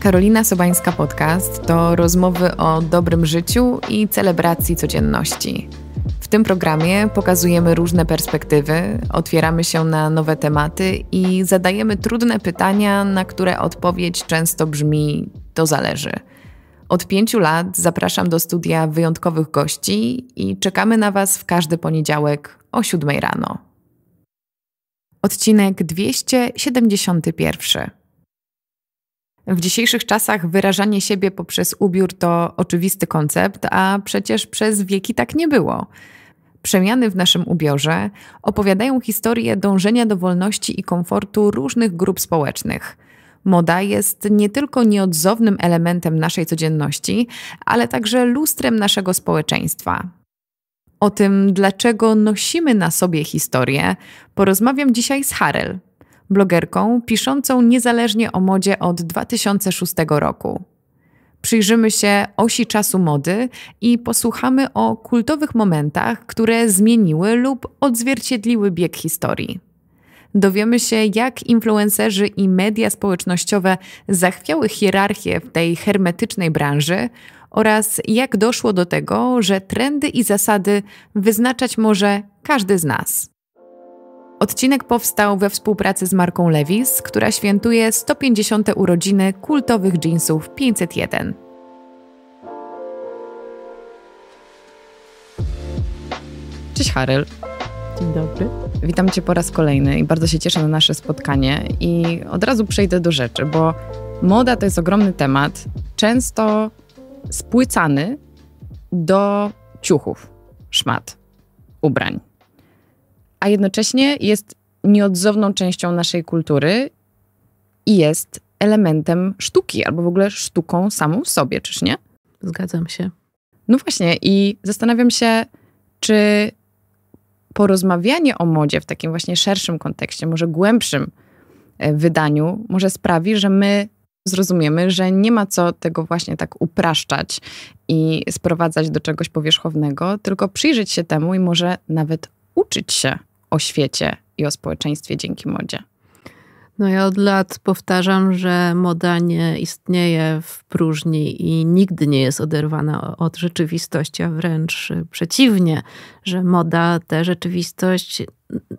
Karolina Sobańska Podcast to rozmowy o dobrym życiu i celebracji codzienności. W tym programie pokazujemy różne perspektywy, otwieramy się na nowe tematy i zadajemy trudne pytania, na które odpowiedź często brzmi: to zależy. Od pięciu lat zapraszam do studia wyjątkowych gości i czekamy na Was w każdy poniedziałek o siódmej rano. Odcinek 271. W dzisiejszych czasach wyrażanie siebie poprzez ubiór to oczywisty koncept, a przecież przez wieki tak nie było. Przemiany w naszym ubiorze opowiadają historię dążenia do wolności i komfortu różnych grup społecznych. Moda jest nie tylko nieodzownym elementem naszej codzienności, ale także lustrem naszego społeczeństwa. O tym, dlaczego nosimy na sobie historię, porozmawiam dzisiaj z Harel, blogerką piszącą niezależnie o modzie od 2006 roku. Przyjrzymy się osi czasu mody i posłuchamy o kultowych momentach, które zmieniły lub odzwierciedliły bieg historii. Dowiemy się, jak influencerzy i media społecznościowe zachwiały hierarchię w tej hermetycznej branży oraz jak doszło do tego, że trendy i zasady wyznaczać może każdy z nas. Odcinek powstał we współpracy z marką Levis, która świętuje 150. urodziny kultowych jeansów 501. Cześć Haryl. Dzień dobry. Witam Cię po raz kolejny i bardzo się cieszę na nasze spotkanie. I od razu przejdę do rzeczy, bo moda to jest ogromny temat, często spłycany do ciuchów, szmat, ubrań a jednocześnie jest nieodzowną częścią naszej kultury i jest elementem sztuki, albo w ogóle sztuką samą w sobie, czyż nie? Zgadzam się. No właśnie, i zastanawiam się, czy porozmawianie o modzie w takim właśnie szerszym kontekście, może głębszym e, wydaniu, może sprawi, że my zrozumiemy, że nie ma co tego właśnie tak upraszczać i sprowadzać do czegoś powierzchownego, tylko przyjrzeć się temu i może nawet uczyć się o świecie i o społeczeństwie dzięki modzie. No ja od lat powtarzam, że moda nie istnieje w próżni i nigdy nie jest oderwana od rzeczywistości, a wręcz przeciwnie, że moda tę rzeczywistość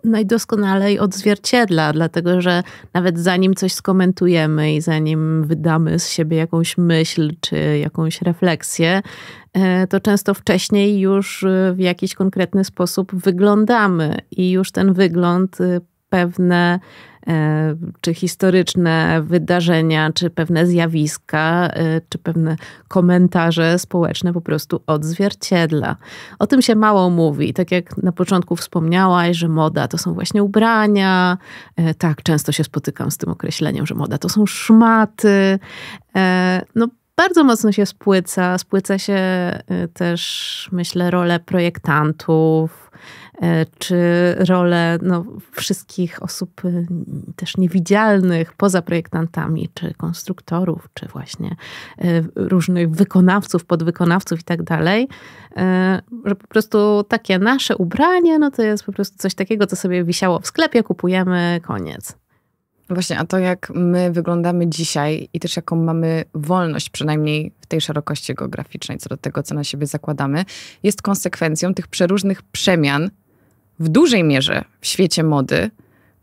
najdoskonalej odzwierciedla, dlatego że nawet zanim coś skomentujemy i zanim wydamy z siebie jakąś myśl czy jakąś refleksję, e, to często wcześniej już e, w jakiś konkretny sposób wyglądamy i już ten wygląd e, pewne E, czy historyczne wydarzenia, czy pewne zjawiska, e, czy pewne komentarze społeczne po prostu odzwierciedla. O tym się mało mówi. Tak jak na początku wspomniałaś, że moda to są właśnie ubrania. E, tak, często się spotykam z tym określeniem, że moda to są szmaty. No, bardzo mocno się spłyca. Spłyca się też, myślę, rolę projektantów E, czy role no, wszystkich osób y, też niewidzialnych poza projektantami, czy konstruktorów, czy właśnie y, różnych wykonawców, podwykonawców i tak dalej, e, że po prostu takie nasze ubranie, no to jest po prostu coś takiego, co sobie wisiało w sklepie, kupujemy, koniec. Właśnie, a to jak my wyglądamy dzisiaj i też jaką mamy wolność, przynajmniej w tej szerokości geograficznej, co do tego, co na siebie zakładamy, jest konsekwencją tych przeróżnych przemian w dużej mierze w świecie mody,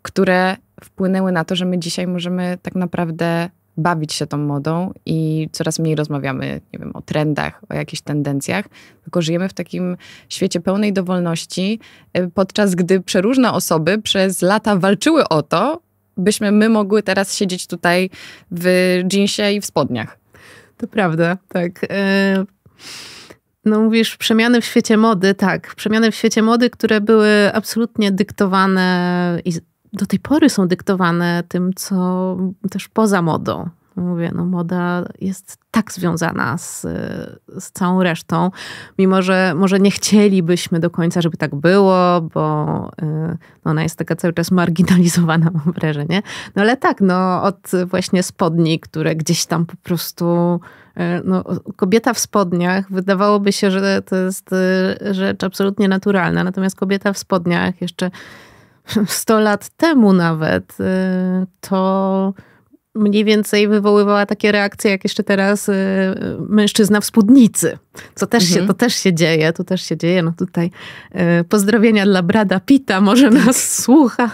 które wpłynęły na to, że my dzisiaj możemy tak naprawdę bawić się tą modą i coraz mniej rozmawiamy, nie wiem, o trendach, o jakichś tendencjach, tylko żyjemy w takim świecie pełnej dowolności, y, podczas gdy przeróżne osoby przez lata walczyły o to, byśmy my mogły teraz siedzieć tutaj w dżinsie i w spodniach. To prawda, tak. Y no mówisz, przemiany w świecie mody, tak. Przemiany w świecie mody, które były absolutnie dyktowane i do tej pory są dyktowane tym, co też poza modą. Mówię, no moda jest tak związana z, z całą resztą, mimo że może nie chcielibyśmy do końca, żeby tak było, bo y, no ona jest taka cały czas marginalizowana, mam wrażenie. No ale tak, no od właśnie spodni, które gdzieś tam po prostu E, no, kobieta w spodniach, wydawałoby się, że to jest e, rzecz absolutnie naturalna, natomiast kobieta w spodniach jeszcze 100 lat temu nawet e, to mniej więcej wywoływała takie reakcje, jak jeszcze teraz mężczyzna w spódnicy co też mhm. się, to też się dzieje, to też się dzieje. No tutaj e, pozdrowienia dla Brada Pita, może tak. nas słucha.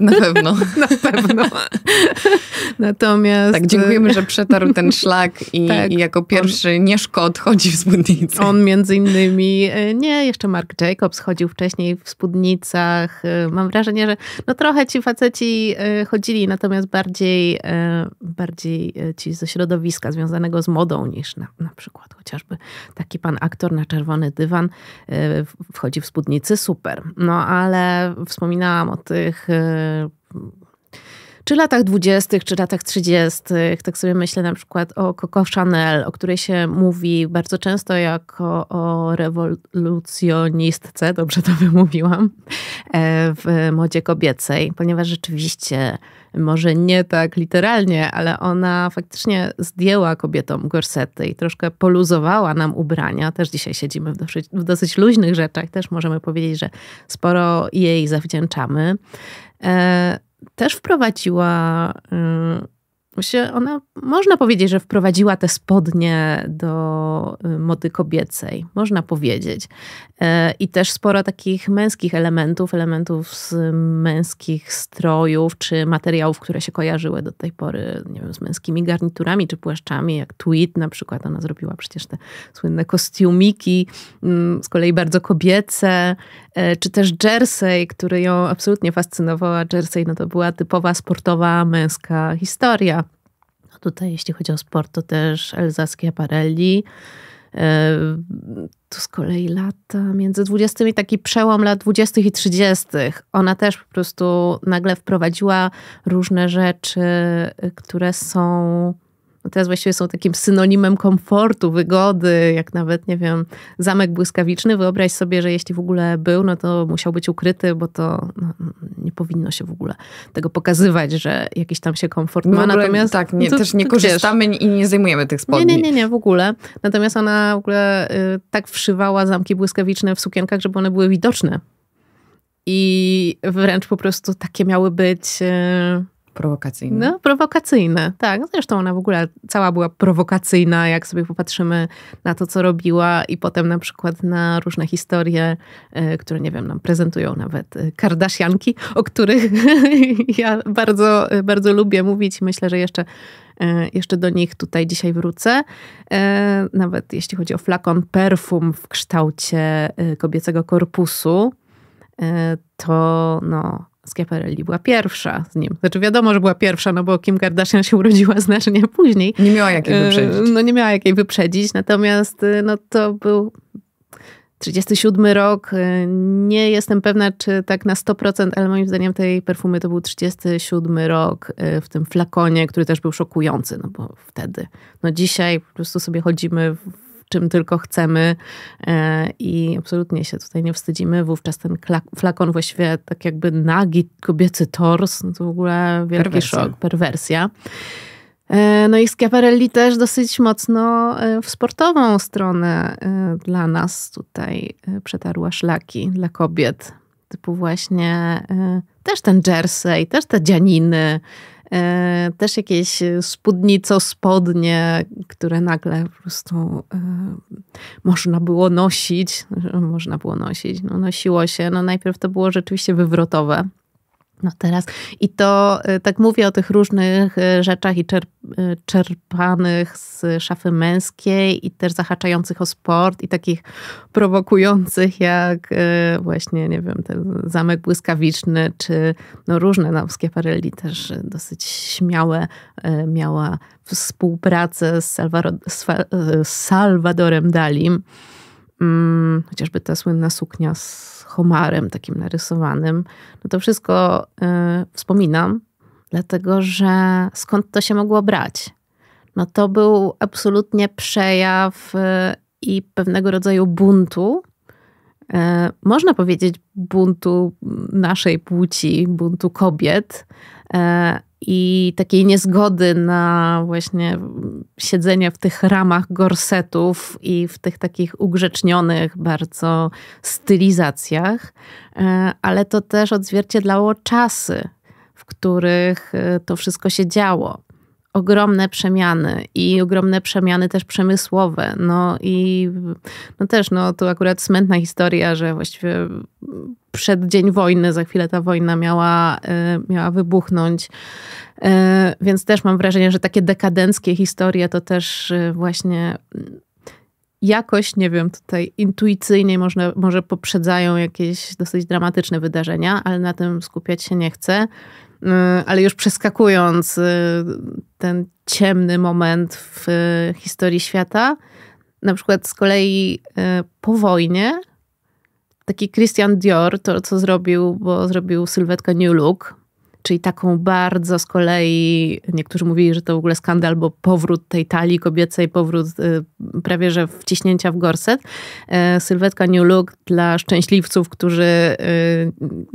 Na pewno. Na pewno. Natomiast... Tak, dziękujemy, że przetarł ten szlak i, tak, i jako pierwszy on... szkod chodzi w spódnicy. On między innymi, e, nie, jeszcze Mark Jacobs chodził wcześniej w spódnicach. E, mam wrażenie, że no trochę ci faceci e, chodzili, natomiast bardziej, bardziej ci ze środowiska związanego z modą niż na, na przykład chociażby tak taki pan aktor na czerwony dywan e, wchodzi w spódnicy, super. No ale wspominałam o tych e, czy latach dwudziestych, czy latach trzydziestych. Tak sobie myślę na przykład o Coco Chanel, o której się mówi bardzo często jako o rewolucjonistce, dobrze to wymówiłam, e, w modzie kobiecej, ponieważ rzeczywiście może nie tak literalnie, ale ona faktycznie zdjęła kobietom gorsety i troszkę poluzowała nam ubrania. Też dzisiaj siedzimy w dosyć, w dosyć luźnych rzeczach, też możemy powiedzieć, że sporo jej zawdzięczamy. E, też wprowadziła. Y, się ona, można powiedzieć, że wprowadziła te spodnie do y, mody kobiecej, można powiedzieć. E, I też sporo takich męskich elementów, elementów z męskich strojów czy materiałów, które się kojarzyły do tej pory nie wiem, z męskimi garniturami czy płaszczami, jak tweet na przykład. Ona zrobiła przecież te słynne kostiumiki, mm, z kolei bardzo kobiece, E, czy też Jersey, który ją absolutnie fascynowała. Jersey no to była typowa sportowa męska historia. No tutaj jeśli chodzi o sport, to też elzackie Aparelli. E, to z kolei lata między 20, taki przełom lat 20 i 30. Ona też po prostu nagle wprowadziła różne rzeczy, y, które są no teraz właściwie są takim synonimem komfortu, wygody, jak nawet, nie wiem, zamek błyskawiczny. Wyobraź sobie, że jeśli w ogóle był, no to musiał być ukryty, bo to no, nie powinno się w ogóle tego pokazywać, że jakiś tam się komfort no ma. Natomiast tak, nie, no to, też nie korzystamy i nie zajmujemy tych spodni. Nie, nie, nie, nie, w ogóle. Natomiast ona w ogóle y, tak wszywała zamki błyskawiczne w sukienkach, żeby one były widoczne. I wręcz po prostu takie miały być... Y, Prowokacyjne. No, prowokacyjne, tak. Zresztą ona w ogóle cała była prowokacyjna, jak sobie popatrzymy na to, co robiła i potem na przykład na różne historie, e, które, nie wiem, nam prezentują nawet e, Kardashianki, o których ja bardzo, e, bardzo lubię mówić. Myślę, że jeszcze jeszcze do nich tutaj dzisiaj wrócę. Nawet jeśli chodzi o flakon perfum w kształcie kobiecego korpusu, to no, Schiaparelli była pierwsza z nim. Znaczy wiadomo, że była pierwsza, no bo Kim Kardashian się urodziła znacznie później. Nie miała jakiej e, wyprzedzić. No nie miała jakiej wyprzedzić, natomiast e, no to był 37 rok. E, nie jestem pewna, czy tak na 100%, ale moim zdaniem tej perfumy to był 37 rok w tym flakonie, który też był szokujący, no bo wtedy. No dzisiaj po prostu sobie chodzimy czym tylko chcemy e, i absolutnie się tutaj nie wstydzimy. Wówczas ten flakon właściwie tak jakby nagi kobiecy tors, no to w ogóle wielki perwersja. szok, perwersja. E, no i Schiaparelli też dosyć mocno e, w sportową stronę dla nas tutaj przetarła szlaki dla kobiet. Typu właśnie też ten jersey, też te dzianiny, E, też jakieś e, spódnico, spodnie, które nagle po prostu e, można było nosić, można było nosić, no nosiło się, no najpierw to było rzeczywiście wywrotowe, no teraz. I to y, tak mówię o tych różnych y, rzeczach i czerp y, czerpanych z szafy męskiej i też zahaczających o sport i takich prowokujących jak właśnie, nie wiem, ten zamek błyskawiczny czy no różne nowskie Schiaparelli też dosyć śmiałe miała współpracę z, Salvaro, z, z Salvadorem Dalim. Hmm, chociażby ta słynna suknia z homarem takim narysowanym. No to wszystko y, wspominam, dlatego że skąd to się mogło brać? No to był absolutnie przejaw y, i pewnego rodzaju buntu. Y, można powiedzieć buntu naszej płci, buntu kobiet, y, i takiej niezgody na właśnie siedzenie w tych ramach gorsetów i w tych takich ugrzecznionych bardzo stylizacjach, e, ale to też odzwierciedlało czasy, w których e, to wszystko się działo ogromne przemiany i ogromne przemiany też przemysłowe. No i no też, no to akurat smętna historia, że właściwie przed dzień wojny, za chwilę ta wojna miała, e, miała wybuchnąć. E, więc też mam wrażenie, że takie dekadenckie historie to też e, właśnie jakoś, nie wiem, tutaj intuicyjnie można, może poprzedzają jakieś dosyć dramatyczne wydarzenia, ale na tym skupiać się nie chcę. Y, ale już przeskakując y, ten ciemny moment w y, historii świata, na przykład z kolei po wojnie taki Christian Dior, to co zrobił, bo zrobił sylwetkę New Look, czyli taką bardzo z kolei, niektórzy mówili, że to w ogóle skandal, bo powrót tej talii kobiecej, powrót y, prawie że wciśnięcia w gorset. E, sylwetka New Look dla szczęśliwców, którzy y,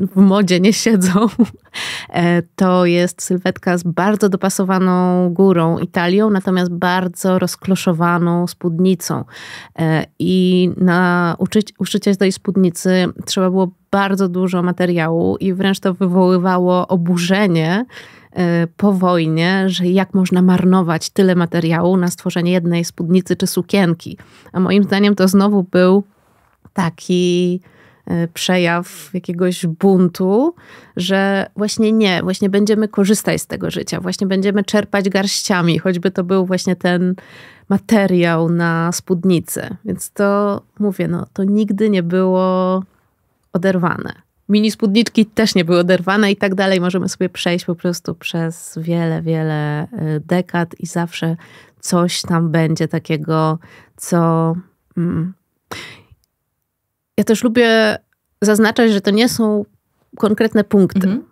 w modzie nie siedzą, e, to jest sylwetka z bardzo dopasowaną górą i talią, natomiast bardzo rozkloszowaną spódnicą. E, I na uczyć, uszycie tej spódnicy trzeba było bardzo dużo materiału i wręcz to wywoływało oburzenie e, po wojnie, że jak można marnować tyle materiału na stworzenie jednej spódnicy czy sukienki. A moim zdaniem to znowu był taki e, przejaw jakiegoś buntu, że właśnie nie, właśnie będziemy korzystać z tego życia, właśnie będziemy czerpać garściami, choćby to był właśnie ten materiał na spódnicę. Więc to mówię, no to nigdy nie było oderwane. Mini spódniczki też nie były oderwane i tak dalej. Możemy sobie przejść po prostu przez wiele, wiele y, dekad i zawsze coś tam będzie takiego, co. Mm. Ja też lubię zaznaczać, że to nie są konkretne punkty, mhm.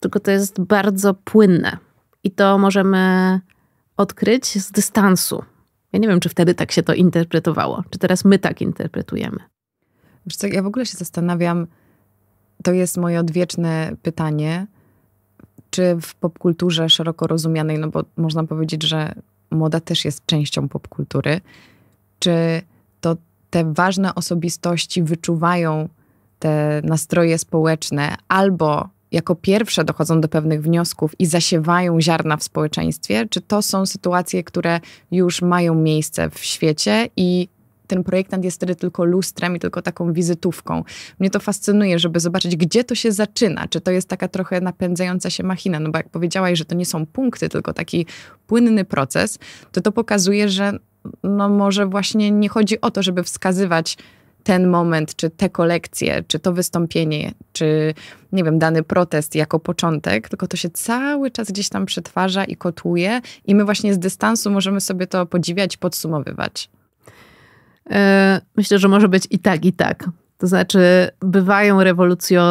tylko to jest bardzo płynne i to możemy odkryć z dystansu. Ja nie wiem, czy wtedy tak się to interpretowało, czy teraz my tak interpretujemy. Wiesz co, ja w ogóle się zastanawiam, to jest moje odwieczne pytanie, czy w popkulturze szeroko rozumianej, no bo można powiedzieć, że moda też jest częścią popkultury, czy to te ważne osobistości wyczuwają te nastroje społeczne albo jako pierwsze dochodzą do pewnych wniosków i zasiewają ziarna w społeczeństwie? Czy to są sytuacje, które już mają miejsce w świecie i ten projektant jest wtedy tylko lustrem i tylko taką wizytówką. Mnie to fascynuje, żeby zobaczyć, gdzie to się zaczyna. Czy to jest taka trochę napędzająca się machina? No bo jak powiedziałaś, że to nie są punkty, tylko taki płynny proces, to to pokazuje, że no może właśnie nie chodzi o to, żeby wskazywać ten moment, czy te kolekcje, czy to wystąpienie, czy nie wiem, dany protest jako początek, tylko to się cały czas gdzieś tam przetwarza i kotuje, i my właśnie z dystansu możemy sobie to podziwiać, podsumowywać. E, myślę, że może być i tak, i tak. To znaczy, bywają rewolucjo,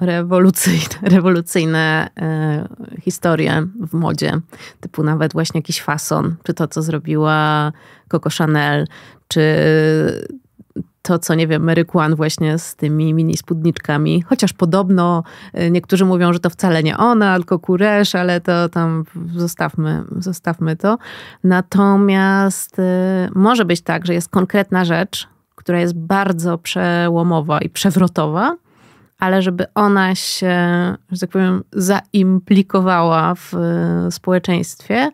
rewolucyjne, rewolucyjne e, historie w modzie, typu nawet właśnie jakiś fason, czy to, co zrobiła Coco Chanel, czy to, co nie wiem, Mary Kwan właśnie z tymi mini spódniczkami, chociaż podobno e, niektórzy mówią, że to wcale nie ona, tylko Kuresz, ale to tam zostawmy, zostawmy to. Natomiast e, może być tak, że jest konkretna rzecz, która jest bardzo przełomowa i przewrotowa, ale żeby ona się, że tak powiem, zaimplikowała w e, społeczeństwie,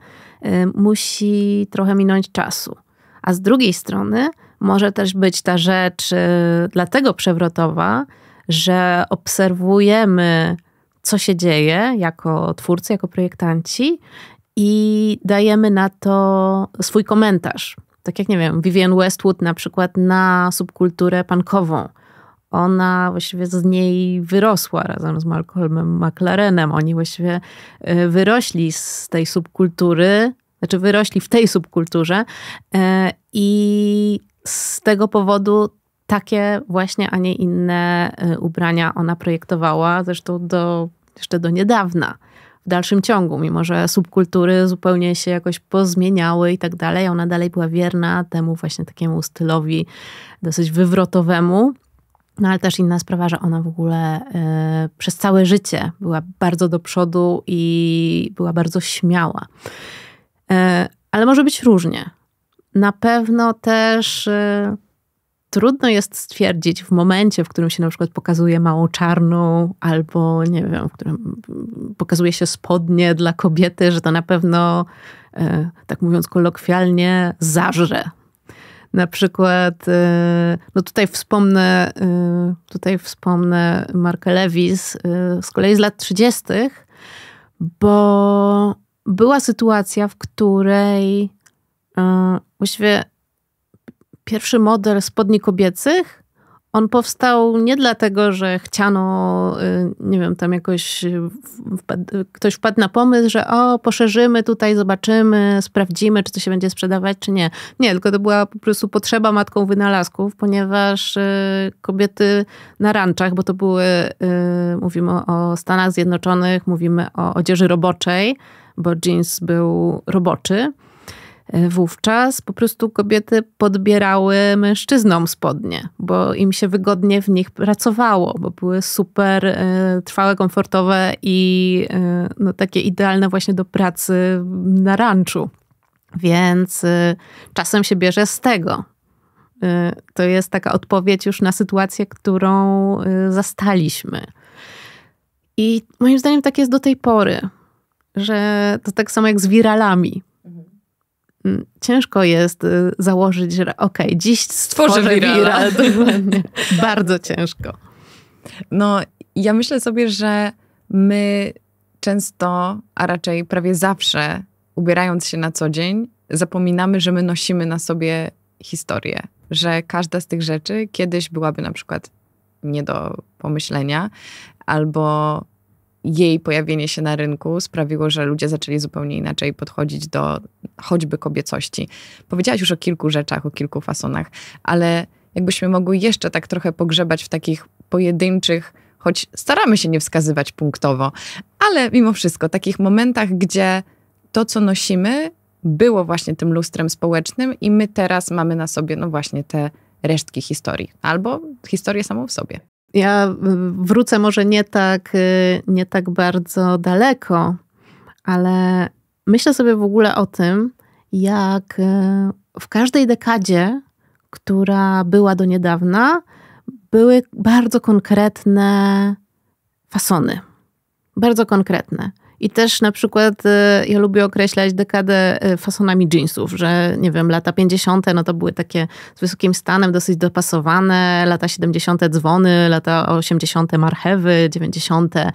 musi trochę minąć czasu. A z drugiej strony, może też być ta rzecz y, dlatego przewrotowa, że obserwujemy, co się dzieje jako twórcy, jako projektanci i dajemy na to swój komentarz. Tak jak, nie wiem, Vivian Westwood na przykład na subkulturę punkową. Ona właściwie z niej wyrosła razem z Malcolmem McLarenem. Oni właściwie y, wyrośli z tej subkultury, znaczy wyrośli w tej subkulturze y, i z tego powodu takie właśnie, a nie inne y, ubrania ona projektowała, zresztą do, jeszcze do niedawna. W dalszym ciągu, mimo że subkultury zupełnie się jakoś pozmieniały i tak dalej, ona dalej była wierna temu właśnie takiemu stylowi dosyć wywrotowemu. No ale też inna sprawa, że ona w ogóle y, przez całe życie była bardzo do przodu i była bardzo śmiała. Y, ale może być różnie na pewno też y, trudno jest stwierdzić w momencie, w którym się na przykład pokazuje małą czarną, albo nie wiem, w którym pokazuje się spodnie dla kobiety, że to na pewno, y, tak mówiąc kolokwialnie, zażre. Na przykład, e, no tutaj wspomnę, e, tutaj wspomnę Markę Lewis z kolei z lat 30., bo była sytuacja, w której właściwie pierwszy model spodni kobiecych, on powstał nie dlatego, że chciano, y, nie wiem, tam jakoś ktoś wpadł na pomysł, że o, poszerzymy tutaj, zobaczymy, sprawdzimy, czy to się będzie sprzedawać, czy nie. Nie, tylko to była po prostu potrzeba matką wynalazków, ponieważ y, kobiety na ranczach, bo to były, y, mówimy o Stanach Zjednoczonych, mówimy o odzieży roboczej, bo jeans był roboczy E, wówczas po prostu kobiety podbierały mężczyznom spodnie, bo im się wygodnie w nich pracowało, bo były super e, trwałe, komfortowe i e, no, takie idealne właśnie do pracy na ranczu. Więc czasem się bierze z tego. To jest taka odpowiedź już na sytuację, którą zastaliśmy. I moim zdaniem tak jest do tej pory, że to tak samo jak z wiralami Mm, ciężko jest y, założyć, że okej, okay, dziś stworzę, stworzę Bardzo ciężko. No, ja myślę sobie, że my często, a raczej prawie zawsze, ubierając się na co dzień, zapominamy, że my nosimy na sobie historię, że każda z tych rzeczy kiedyś byłaby na przykład nie do pomyślenia albo jej pojawienie się na rynku sprawiło, że ludzie zaczęli zupełnie inaczej podchodzić do choćby kobiecości. Powiedziałaś już o kilku rzeczach, o kilku fasonach, ale jakbyśmy mogły jeszcze tak trochę pogrzebać w takich pojedynczych, choć staramy się nie wskazywać punktowo, ale mimo wszystko takich momentach, gdzie to, co nosimy, było właśnie tym lustrem społecznym i my teraz mamy na sobie, no właśnie, te resztki historii albo historię samą w sobie. Ja y, wrócę może nie tak, y, nie tak bardzo daleko, ale myślę sobie w ogóle o tym, jak y, w każdej dekadzie, która była do niedawna, były bardzo konkretne fasony. Bardzo konkretne. I też na przykład y, ja lubię określać dekadę y, fasonami jeansów, że nie wiem, lata 50. no to były takie z wysokim stanem, dosyć dopasowane, lata 70. dzwony, lata 80. marchewy, 90. E,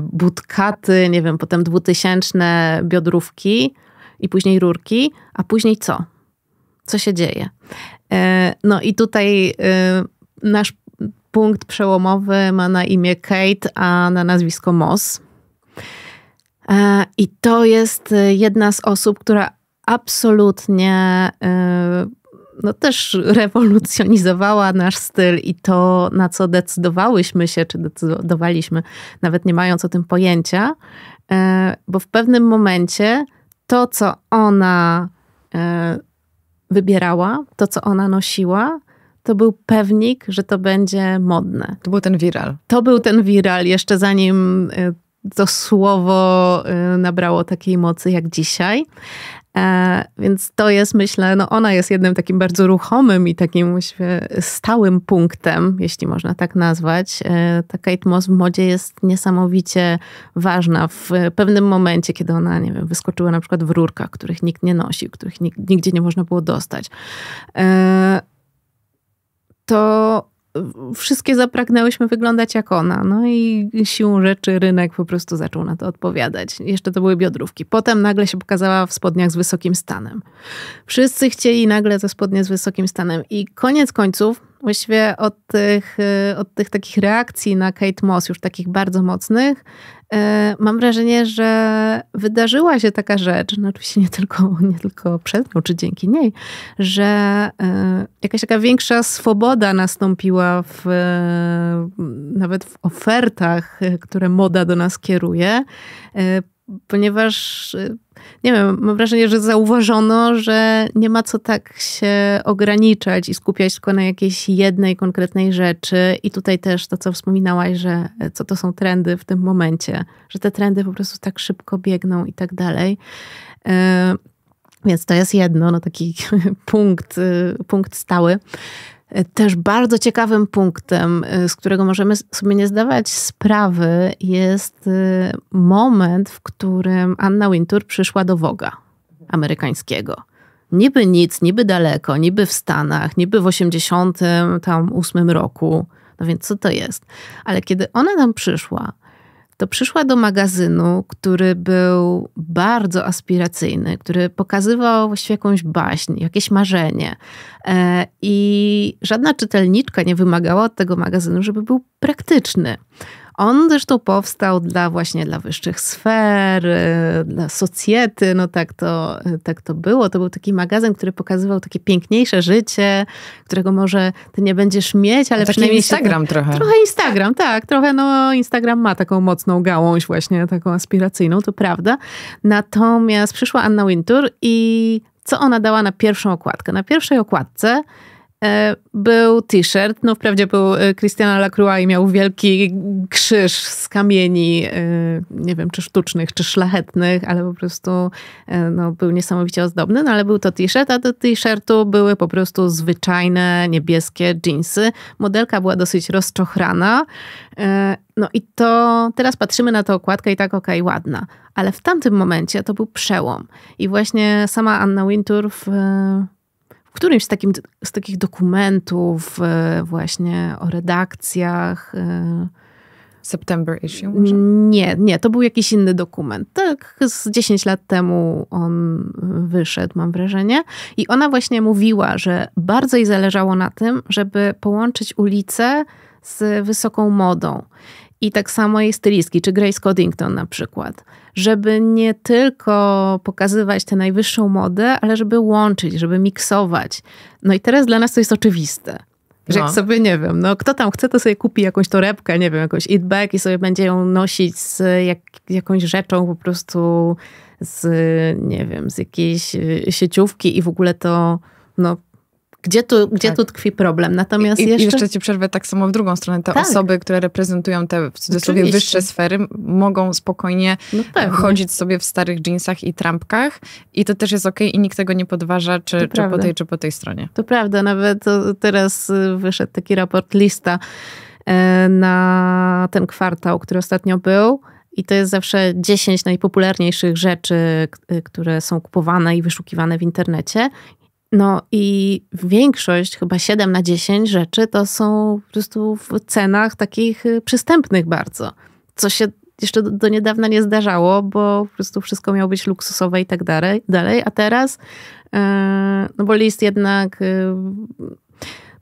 budkaty, nie wiem, potem 2000. biodrówki i później rurki, a później co? Co się dzieje? E, no i tutaj y, nasz punkt przełomowy ma na imię Kate, a na nazwisko Moss E, I to jest e, jedna z osób, która absolutnie e, no też rewolucjonizowała nasz styl i to, na co decydowałyśmy się, czy decydowaliśmy, nawet nie mając o tym pojęcia, bo w pewnym momencie to, co ona wybierała, to, co ona nosiła, to był pewnik, że to będzie modne. To był ten viral. To był ten viral, jeszcze zanim to słowo y, nabrało takiej mocy jak dzisiaj. E, więc to jest, myślę, no ona jest jednym takim bardzo ruchomym i takim myślę, stałym punktem, jeśli można tak nazwać. E, Ta Kate Moss w modzie jest niesamowicie ważna w pewnym momencie, kiedy ona, nie wiem, wyskoczyła na przykład w rurkach, których nikt nie nosi, których nigdzie nie można było dostać. E, to wszystkie zapragnęłyśmy wyglądać jak ona. No i siłą rzeczy rynek po prostu zaczął na to odpowiadać. Jeszcze to były biodrówki. Potem nagle się pokazała w spodniach z wysokim stanem. Wszyscy chcieli nagle te spodnie z wysokim stanem. I koniec końców Właściwie od tych, y, od tych takich reakcji na Kate Moss, już takich bardzo mocnych, y, mam wrażenie, że wydarzyła się taka rzecz, no oczywiście nie tylko, nie tylko przed nią, no czy dzięki niej, że y, jakaś taka większa swoboda nastąpiła w, nawet w ofertach, które moda do nas kieruje ponieważ y, nie wiem, mam wrażenie, że zauważono, że nie ma co tak się ograniczać i skupiać tylko na jakiejś jednej konkretnej rzeczy. I tutaj też to, co wspominałaś, że e, co to są trendy w tym momencie, że te trendy po prostu tak szybko biegną i tak dalej. E, więc to jest jedno, no taki punkt, y, punkt stały. Też bardzo ciekawym punktem, y, z którego możemy sobie nie zdawać sprawy, jest y, moment, w którym Anna Wintour przyszła do Woga amerykańskiego. Niby nic, niby daleko, niby w Stanach, niby w 88 roku. No więc co to jest? Ale kiedy ona tam przyszła, to przyszła do magazynu, który był bardzo aspiracyjny, który pokazywał właściwie jakąś baśń, jakieś marzenie. E, I żadna czytelniczka nie wymagała od tego magazynu, żeby był praktyczny. On zresztą powstał dla właśnie dla wyższych sfer, y, dla socjety, no tak to, y, tak to było. To był taki magazyn, który pokazywał takie piękniejsze życie, którego może ty nie będziesz mieć, ale taki przynajmniej... Instagram trochę. Trochę Instagram, tak. Trochę no Instagram ma taką mocną gałąź właśnie, taką aspiracyjną, to prawda. Natomiast przyszła Anna Wintour i co ona dała na pierwszą okładkę? Na pierwszej okładce E, był t-shirt. No wprawdzie był e, Christiana Lacroix i miał wielki krzyż z kamieni, e, nie wiem, czy sztucznych, czy szlachetnych, ale po prostu no, był niesamowicie ozdobny, no ale był to t-shirt, a do t-shirtu były po prostu zwyczajne niebieskie jeansy. Modelka była dosyć rozczochrana. No i to teraz patrzymy na tę okładkę i tak okej, okay, ładna. Ale w tamtym momencie to był przełom. I właśnie sama Anna Wintour w którymś z, takim, z takich dokumentów e, właśnie o redakcjach. E, September issue? Może? Nie, nie, to był jakiś inny dokument. Tak, z 10 lat temu on wyszedł, mam wrażenie. I ona właśnie mówiła, że bardzo jej zależało na tym, żeby połączyć ulicę z wysoką modą. I tak samo jej stylistki, czy Grace Coddington na przykład żeby nie tylko pokazywać tę najwyższą modę, ale żeby łączyć, żeby miksować. No i teraz dla nas to jest oczywiste. Że no. jak sobie, nie wiem, no kto tam chce, to sobie kupi jakąś torebkę, nie wiem, jakąś eat i sobie będzie ją nosić z jak, jakąś rzeczą po prostu z, nie wiem, z jakiejś y, sieciówki i w ogóle to, no gdzie tu, gdzie tak. tu tkwi problem? Natomiast I, jeszcze... I jeszcze ci przerwę tak samo w drugą stronę. Te tak. osoby, które reprezentują te w cudzysłowie Oczywiście. wyższe sfery, mogą spokojnie no chodzić sobie w starych jeansach i trampkach i to też jest okej okay, i nikt tego nie podważa, czy, czy po tej, czy po tej stronie. To prawda, nawet teraz y, wyszedł taki raport lista y, na ten kwartał, który ostatnio był. I to jest zawsze 10 najpopularniejszych rzeczy, y, które są kupowane i wyszukiwane w internecie. No i większość, chyba 7 na 10 rzeczy, to są po prostu w cenach takich y, przystępnych bardzo. Co się jeszcze do, do niedawna nie zdarzało, bo po prostu wszystko miało być luksusowe i tak dalej. dalej. A teraz, e, no bo list jednak y,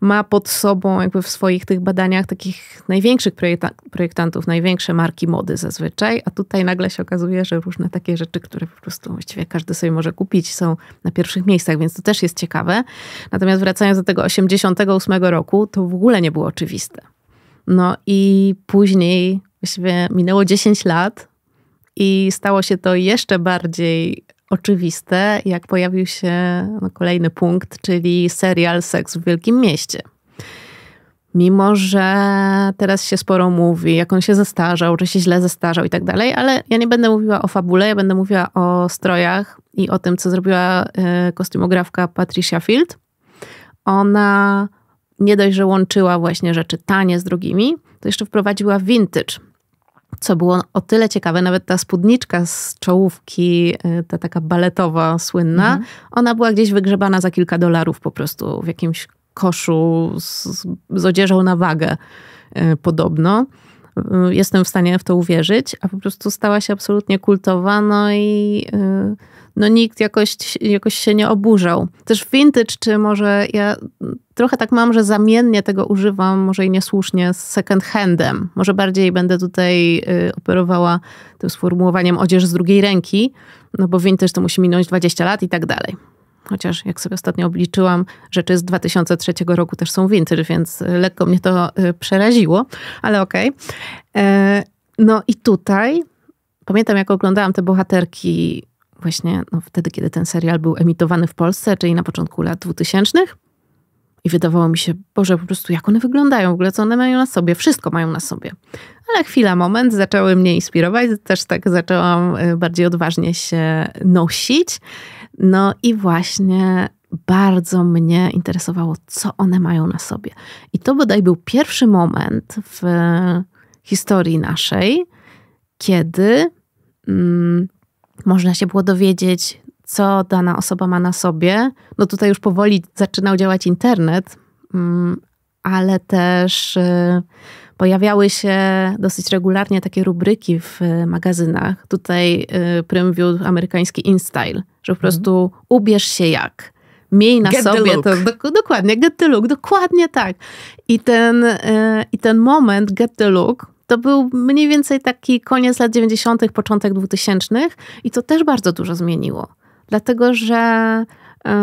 ma pod sobą jakby w swoich tych badaniach takich największych projektantów, największe marki mody zazwyczaj, a tutaj nagle się okazuje, że różne takie rzeczy, które po prostu właściwie każdy sobie może kupić, są na pierwszych miejscach, więc to też jest ciekawe. Natomiast wracając do tego 88 roku, to w ogóle nie było oczywiste. No i później właściwie minęło 10 lat i stało się to jeszcze bardziej oczywiste, jak pojawił się no, kolejny punkt, czyli serial Seks w Wielkim Mieście. Mimo, że teraz się sporo mówi, jak on się zestarzał, czy się źle zestarzał i tak dalej, ale ja nie będę mówiła o fabule, ja będę mówiła o strojach i o tym, co zrobiła e, kostiumografka Patricia Field. Ona nie dość, że łączyła właśnie rzeczy tanie z drugimi, to jeszcze wprowadziła vintage, co było o tyle ciekawe, nawet ta spódniczka z czołówki, e, ta taka baletowa, słynna, mhm. ona była gdzieś wygrzebana za kilka dolarów po prostu w jakimś koszu z, z odzieżą na wagę e, podobno. E, jestem w stanie w to uwierzyć, a po prostu stała się absolutnie kultowa, no i no nikt jakoś, jakoś się nie oburzał. Też vintage, czy może ja trochę tak mam, że zamiennie tego używam, może i niesłusznie, z second handem. Może bardziej będę tutaj y, operowała tym sformułowaniem odzież z drugiej ręki, no bo vintage to musi minąć 20 lat i tak dalej. Chociaż jak sobie ostatnio obliczyłam, rzeczy z 2003 roku też są vintage, więc y, lekko mnie to y, przeraziło, ale okej. Okay. E, no i tutaj pamiętam, jak oglądałam te bohaterki właśnie no, wtedy, kiedy ten serial był emitowany w Polsce, czyli na początku lat 2000. I wydawało mi się, Boże, po prostu jak one wyglądają, w ogóle co one mają na sobie, wszystko mają na sobie. Ale chwila, moment, zaczęły mnie inspirować, też tak zaczęłam y, bardziej odważnie się nosić. No i właśnie bardzo mnie interesowało, co one mają na sobie. I to bodaj był pierwszy moment w historii naszej, kiedy mm, można się było dowiedzieć, co dana osoba ma na sobie. No tutaj już powoli zaczynał działać internet, mm, ale też y, pojawiały się dosyć regularnie takie rubryki w y, magazynach. Tutaj y, prym wiódł amerykański InStyle, że po mhm. prostu ubierz się jak. Miej na get sobie to. Do, dokładnie, get the look, dokładnie tak. I ten, I ten moment get the look to był mniej więcej taki koniec lat 90., początek 2000 i to też bardzo dużo zmieniło dlatego że e,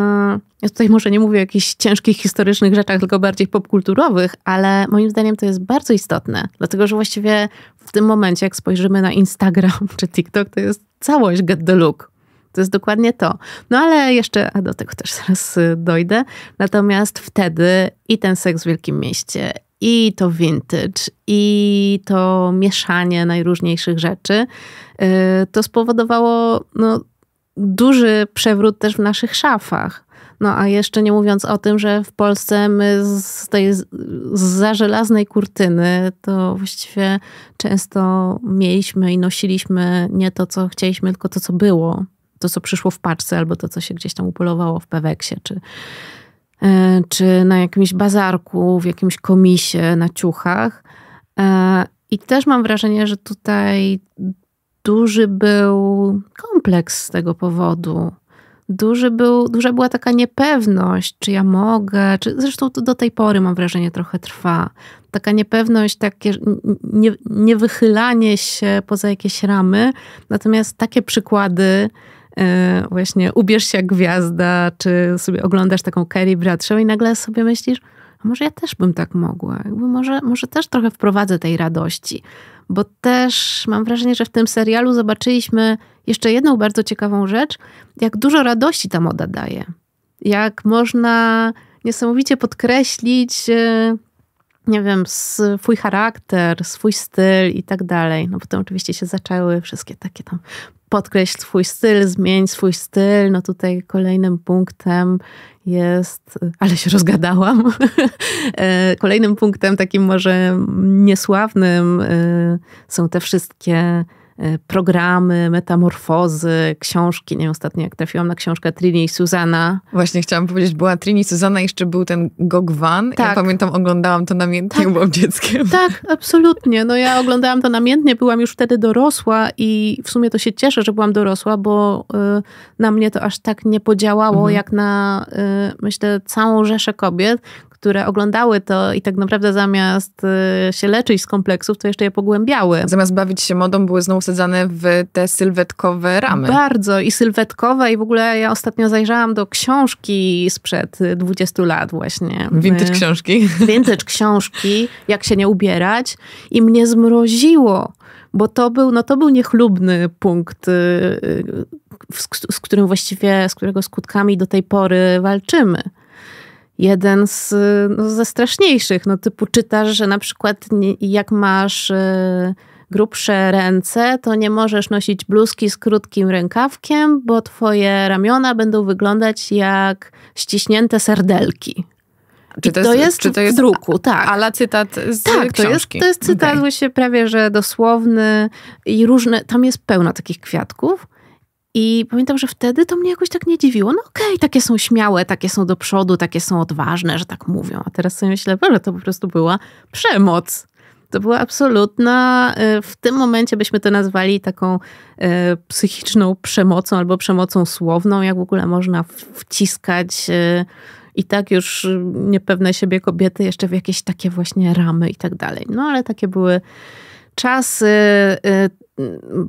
ja tutaj może nie mówię o jakichś ciężkich historycznych rzeczach, tylko bardziej popkulturowych, ale moim zdaniem to jest bardzo istotne, dlatego że właściwie w tym momencie, jak spojrzymy na Instagram czy TikTok, to jest całość get the look. To jest dokładnie to. No ale jeszcze, a do tego też zaraz y, dojdę. Natomiast wtedy i ten seks w Wielkim Mieście, i to vintage, i to mieszanie najróżniejszych rzeczy, y, to spowodowało no, duży przewrót też w naszych szafach. No a jeszcze nie mówiąc o tym, że w Polsce my z tej za żelaznej kurtyny to właściwie często mieliśmy i nosiliśmy nie to, co chcieliśmy, tylko to, co było. To, co przyszło w paczce albo to, co się gdzieś tam upolowało w peweksie, czy, e, czy na jakimś bazarku, w jakimś komisie, na ciuchach. E, I też mam wrażenie, że tutaj duży był kompleks z tego powodu. Duży był, duża była taka niepewność, czy ja mogę, czy zresztą to do tej pory mam wrażenie trochę trwa. Taka niepewność, takie nie, niewychylanie się poza jakieś ramy. Natomiast takie przykłady, e, właśnie ubierz się jak gwiazda, czy sobie oglądasz taką Kerry Bradshaw i nagle sobie myślisz, a może ja też bym tak mogła, jakby może, może też trochę wprowadzę tej radości bo też mam wrażenie, że w tym serialu zobaczyliśmy jeszcze jedną bardzo ciekawą rzecz, jak dużo radości ta moda daje. Jak można niesamowicie podkreślić, e, nie wiem, swój charakter, swój styl i tak dalej. No potem oczywiście się zaczęły wszystkie takie tam podkreśl swój styl, zmień swój styl. No tutaj kolejnym punktem jest, ale się rozgadałam. E, kolejnym punktem takim może niesławnym e, są te wszystkie programy, metamorfozy, książki. Nie ostatnio jak trafiłam na książkę Trini i Suzana. Właśnie chciałam powiedzieć, była Trini, Suzana, jeszcze był ten Gogwan. Tak. Ja pamiętam, oglądałam to namiętnie, tak. byłam dzieckiem. Tak, absolutnie. No ja oglądałam to namiętnie, byłam już wtedy dorosła i w sumie to się cieszę, że byłam dorosła, bo y, na mnie to aż tak nie podziałało, mhm. jak na, y, myślę, całą rzeszę kobiet, które oglądały to i tak naprawdę zamiast y, się leczyć z kompleksów, to jeszcze je pogłębiały. Zamiast bawić się modą, były znowu sadzane w te sylwetkowe ramy. Bardzo i sylwetkowe i w ogóle ja ostatnio zajrzałam do książki sprzed 20 y, lat właśnie. Vintage y, książki. Vintage książki, jak się nie ubierać i mnie zmroziło bo to był, no to był niechlubny punkt, z, z którym właściwie, z którego skutkami do tej pory walczymy jeden z, no, ze straszniejszych, no typu czytasz, że na przykład jak masz y, grubsze ręce, to nie możesz nosić bluzki z krótkim rękawkiem, bo twoje ramiona będą wyglądać jak ściśnięte serdelki. Czy to, to, jest, jest czy to jest w druku, tak. Ale cytat z tak, książki. To jest, to jest cytat okay. właśnie prawie, że dosłowny i różne, tam jest pełno takich kwiatków. I pamiętam, że wtedy to mnie jakoś tak nie dziwiło. No okej, okay, takie są śmiałe, takie są do przodu, takie są odważne, że tak mówią. A teraz sobie myślę, że to po prostu była przemoc. To była absolutna, y, w tym momencie byśmy to nazwali taką y, psychiczną przemocą albo przemocą słowną, jak w ogóle można wciskać y, i tak już niepewne siebie kobiety jeszcze w jakieś takie właśnie ramy i tak dalej. No ale takie były czasy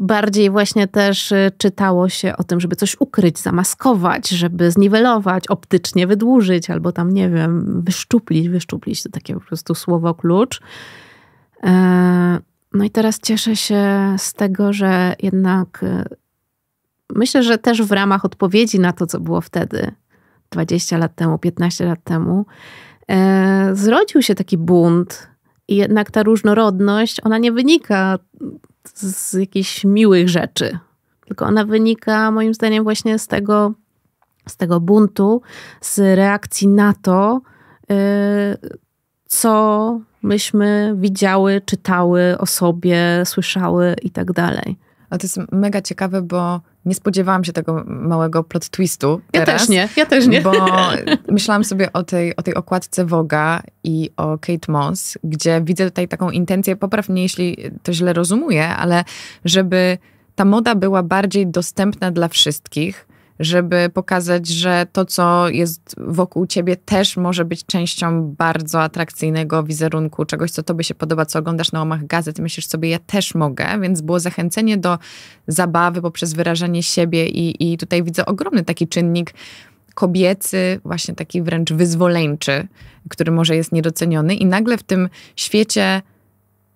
bardziej właśnie też y, czytało się o tym, żeby coś ukryć, zamaskować, żeby zniwelować, optycznie wydłużyć albo tam, nie wiem, wyszczuplić. Wyszczuplić to takie po prostu słowo klucz. E, no i teraz cieszę się z tego, że jednak y, myślę, że też w ramach odpowiedzi na to, co było wtedy, 20 lat temu, 15 lat temu, e, zrodził się taki bunt i jednak ta różnorodność, ona nie wynika z jakichś miłych rzeczy, tylko ona wynika moim zdaniem właśnie z tego, z tego buntu, z reakcji na to, y, co myśmy widziały, czytały o sobie, słyszały i tak dalej. Ale to jest mega ciekawe, bo nie spodziewałam się tego małego plot twistu. Teraz, ja też nie, ja też nie. Bo myślałam sobie o tej, o tej okładce Woga i o Kate Moss, gdzie widzę tutaj taką intencję, popraw mnie, jeśli to źle rozumuję, ale żeby ta moda była bardziej dostępna dla wszystkich, żeby pokazać, że to, co jest wokół ciebie, też może być częścią bardzo atrakcyjnego wizerunku, czegoś, co tobie się podoba, co oglądasz na łamach gazet myślisz sobie, ja też mogę, więc było zachęcenie do zabawy poprzez wyrażanie siebie i, i tutaj widzę ogromny taki czynnik kobiecy, właśnie taki wręcz wyzwoleńczy, który może jest niedoceniony i nagle w tym świecie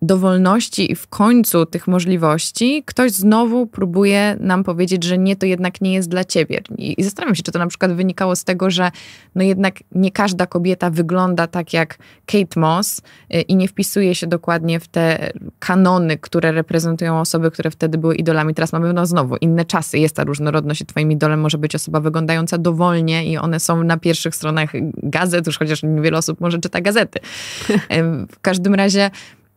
dowolności i w końcu tych możliwości, ktoś znowu próbuje nam powiedzieć, że nie, to jednak nie jest dla ciebie. I, zastanawiam się, czy to na przykład wynikało z tego, że no jednak nie każda kobieta wygląda tak jak Kate Moss y, i nie wpisuje się dokładnie w te kanony, które reprezentują osoby, które wtedy były idolami. Teraz mamy no znowu inne czasy, jest ta różnorodność i twoim idolem może być osoba wyglądająca dowolnie i one są na pierwszych stronach gazet, już chociaż wiele osób może czyta gazety. W każdym razie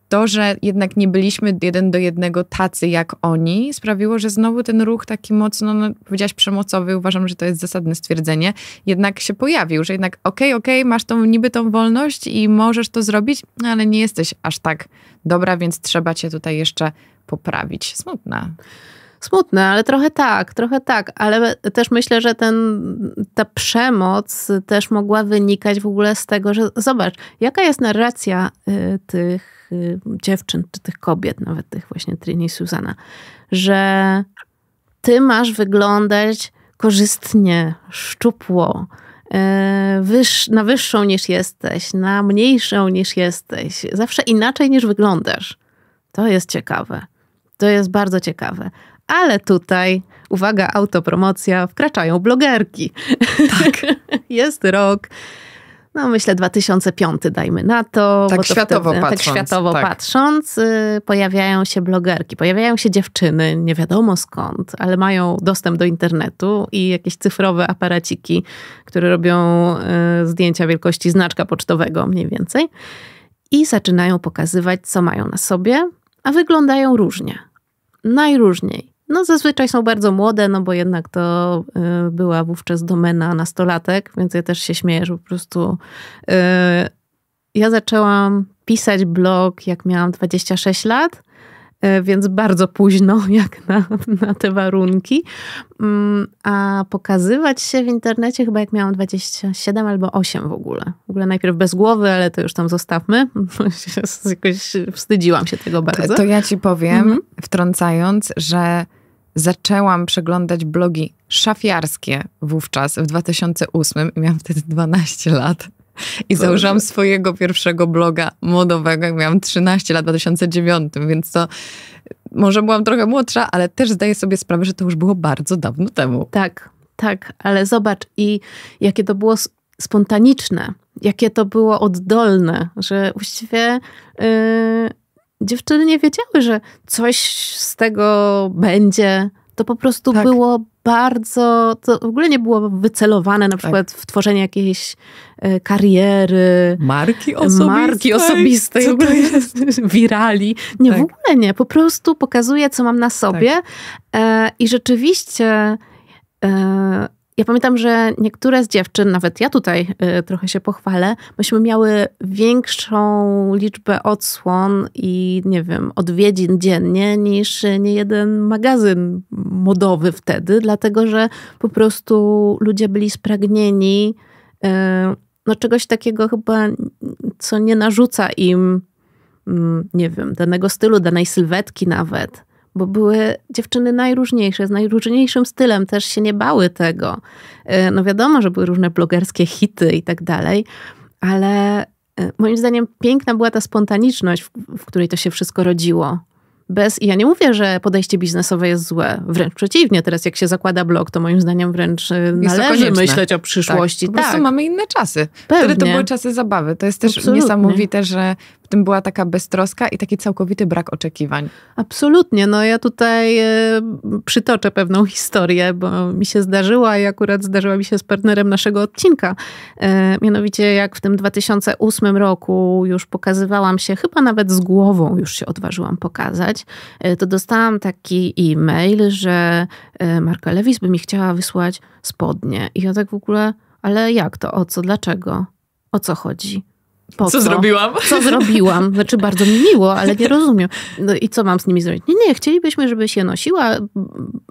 to, że jednak nie byliśmy jeden do jednego tacy jak oni, sprawiło, że znowu ten ruch taki mocno, no, powiedziałaś przemocowy, uważam, że to jest zasadne stwierdzenie, jednak się pojawił, że jednak okej, okay, okej, okay, masz tą niby tą wolność i możesz to zrobić, no, ale nie jesteś aż tak dobra, więc trzeba cię tutaj jeszcze poprawić. Smutna. Smutne, ale trochę tak, trochę tak, ale też myślę, że ten, ta przemoc też mogła wynikać w ogóle z tego, że zobacz, jaka jest narracja y, tych y, dziewczyn, czy tych kobiet, nawet tych właśnie Trini i Susana, że ty masz wyglądać korzystnie, szczupło, y, wyż, na wyższą niż jesteś, na mniejszą niż jesteś, zawsze inaczej niż wyglądasz. To jest ciekawe. To jest bardzo ciekawe ale tutaj, uwaga, autopromocja, wkraczają blogerki. Tak. Jest rok. No myślę 2005 dajmy na to. Tak to światowo wtedy, tak patrząc. Tak światowo tak. patrząc y, pojawiają się blogerki, pojawiają się dziewczyny, nie wiadomo skąd, ale mają dostęp do internetu i jakieś cyfrowe aparaciki, które robią y, zdjęcia wielkości znaczka pocztowego mniej więcej i zaczynają pokazywać co mają na sobie, a wyglądają różnie. Najróżniej. No, zazwyczaj są bardzo młode, no bo jednak to y, była wówczas domena nastolatek, więc ja też się śmieję, że po prostu y, ja zaczęłam pisać blog, jak miałam 26 lat, y, więc bardzo późno, jak na, na te warunki. Mm, a pokazywać się w internecie chyba jak miałam 27 albo 8 w ogóle. W ogóle najpierw bez głowy, ale to już tam zostawmy. Jakoś wstydziłam się tego bardzo. To, to ja ci powiem, mhm. wtrącając, że zaczęłam przeglądać blogi szafiarskie wówczas, w 2008 i miałam wtedy 12 lat. I Boże. założyłam swojego pierwszego bloga modowego, jak miałam 13 lat, w 2009, więc to może byłam trochę młodsza, ale też zdaję sobie sprawę, że to już było bardzo dawno temu. Tak, tak, ale zobacz i jakie to było spontaniczne, jakie to było oddolne, że właściwie... Yy dziewczyny nie wiedziały, że coś z tego będzie. To po prostu tak. było bardzo, to w ogóle nie było wycelowane na tak. przykład tak. w tworzenie jakiejś e, kariery. Marki e, osobistej. Marki osobistej, co to jest? wirali. Nie, tak. w ogóle nie. Po prostu pokazuję, co mam na tak. sobie. E, I rzeczywiście e, ja pamiętam, że niektóre z dziewczyn, nawet ja tutaj y, trochę się pochwalę, myśmy miały większą liczbę odsłon i nie wiem, odwiedzin dziennie niż niejeden magazyn modowy wtedy, dlatego że po prostu ludzie byli spragnieni y, no, czegoś takiego chyba, co nie narzuca im, mm, nie wiem, danego stylu, danej sylwetki nawet bo były dziewczyny najróżniejsze, z najróżniejszym stylem, też się nie bały tego. E, no wiadomo, że były różne blogerskie hity i tak dalej, ale e, moim zdaniem piękna była ta spontaniczność, w, której to się wszystko rodziło. Bez, i ja nie mówię, że podejście biznesowe jest złe. Wręcz przeciwnie, teraz jak się zakłada blog, to moim zdaniem wręcz e, należy myśleć o przyszłości. Tak, po prostu tak. mamy inne czasy. Pewnie. Wtedy to były czasy zabawy. To jest też Absolutnie. niesamowite, że tym była taka beztroska i taki całkowity brak oczekiwań. Absolutnie. No ja tutaj e, przytoczę pewną historię, bo mi się zdarzyła i akurat zdarzyła mi się z partnerem naszego odcinka. E, mianowicie jak w tym 2008 roku już pokazywałam się, chyba nawet z głową już się odważyłam pokazać, e, to dostałam taki e-mail, że Marka Lewis by mi chciała wysłać spodnie. I ja tak w ogóle, ale jak to? O co? Dlaczego? O co chodzi? Po co, co, zrobiłam? Co zrobiłam? Znaczy bardzo mi miło, ale nie rozumiem. No i co mam z nimi zrobić? Nie, nie, chcielibyśmy, żebyś je nosiła,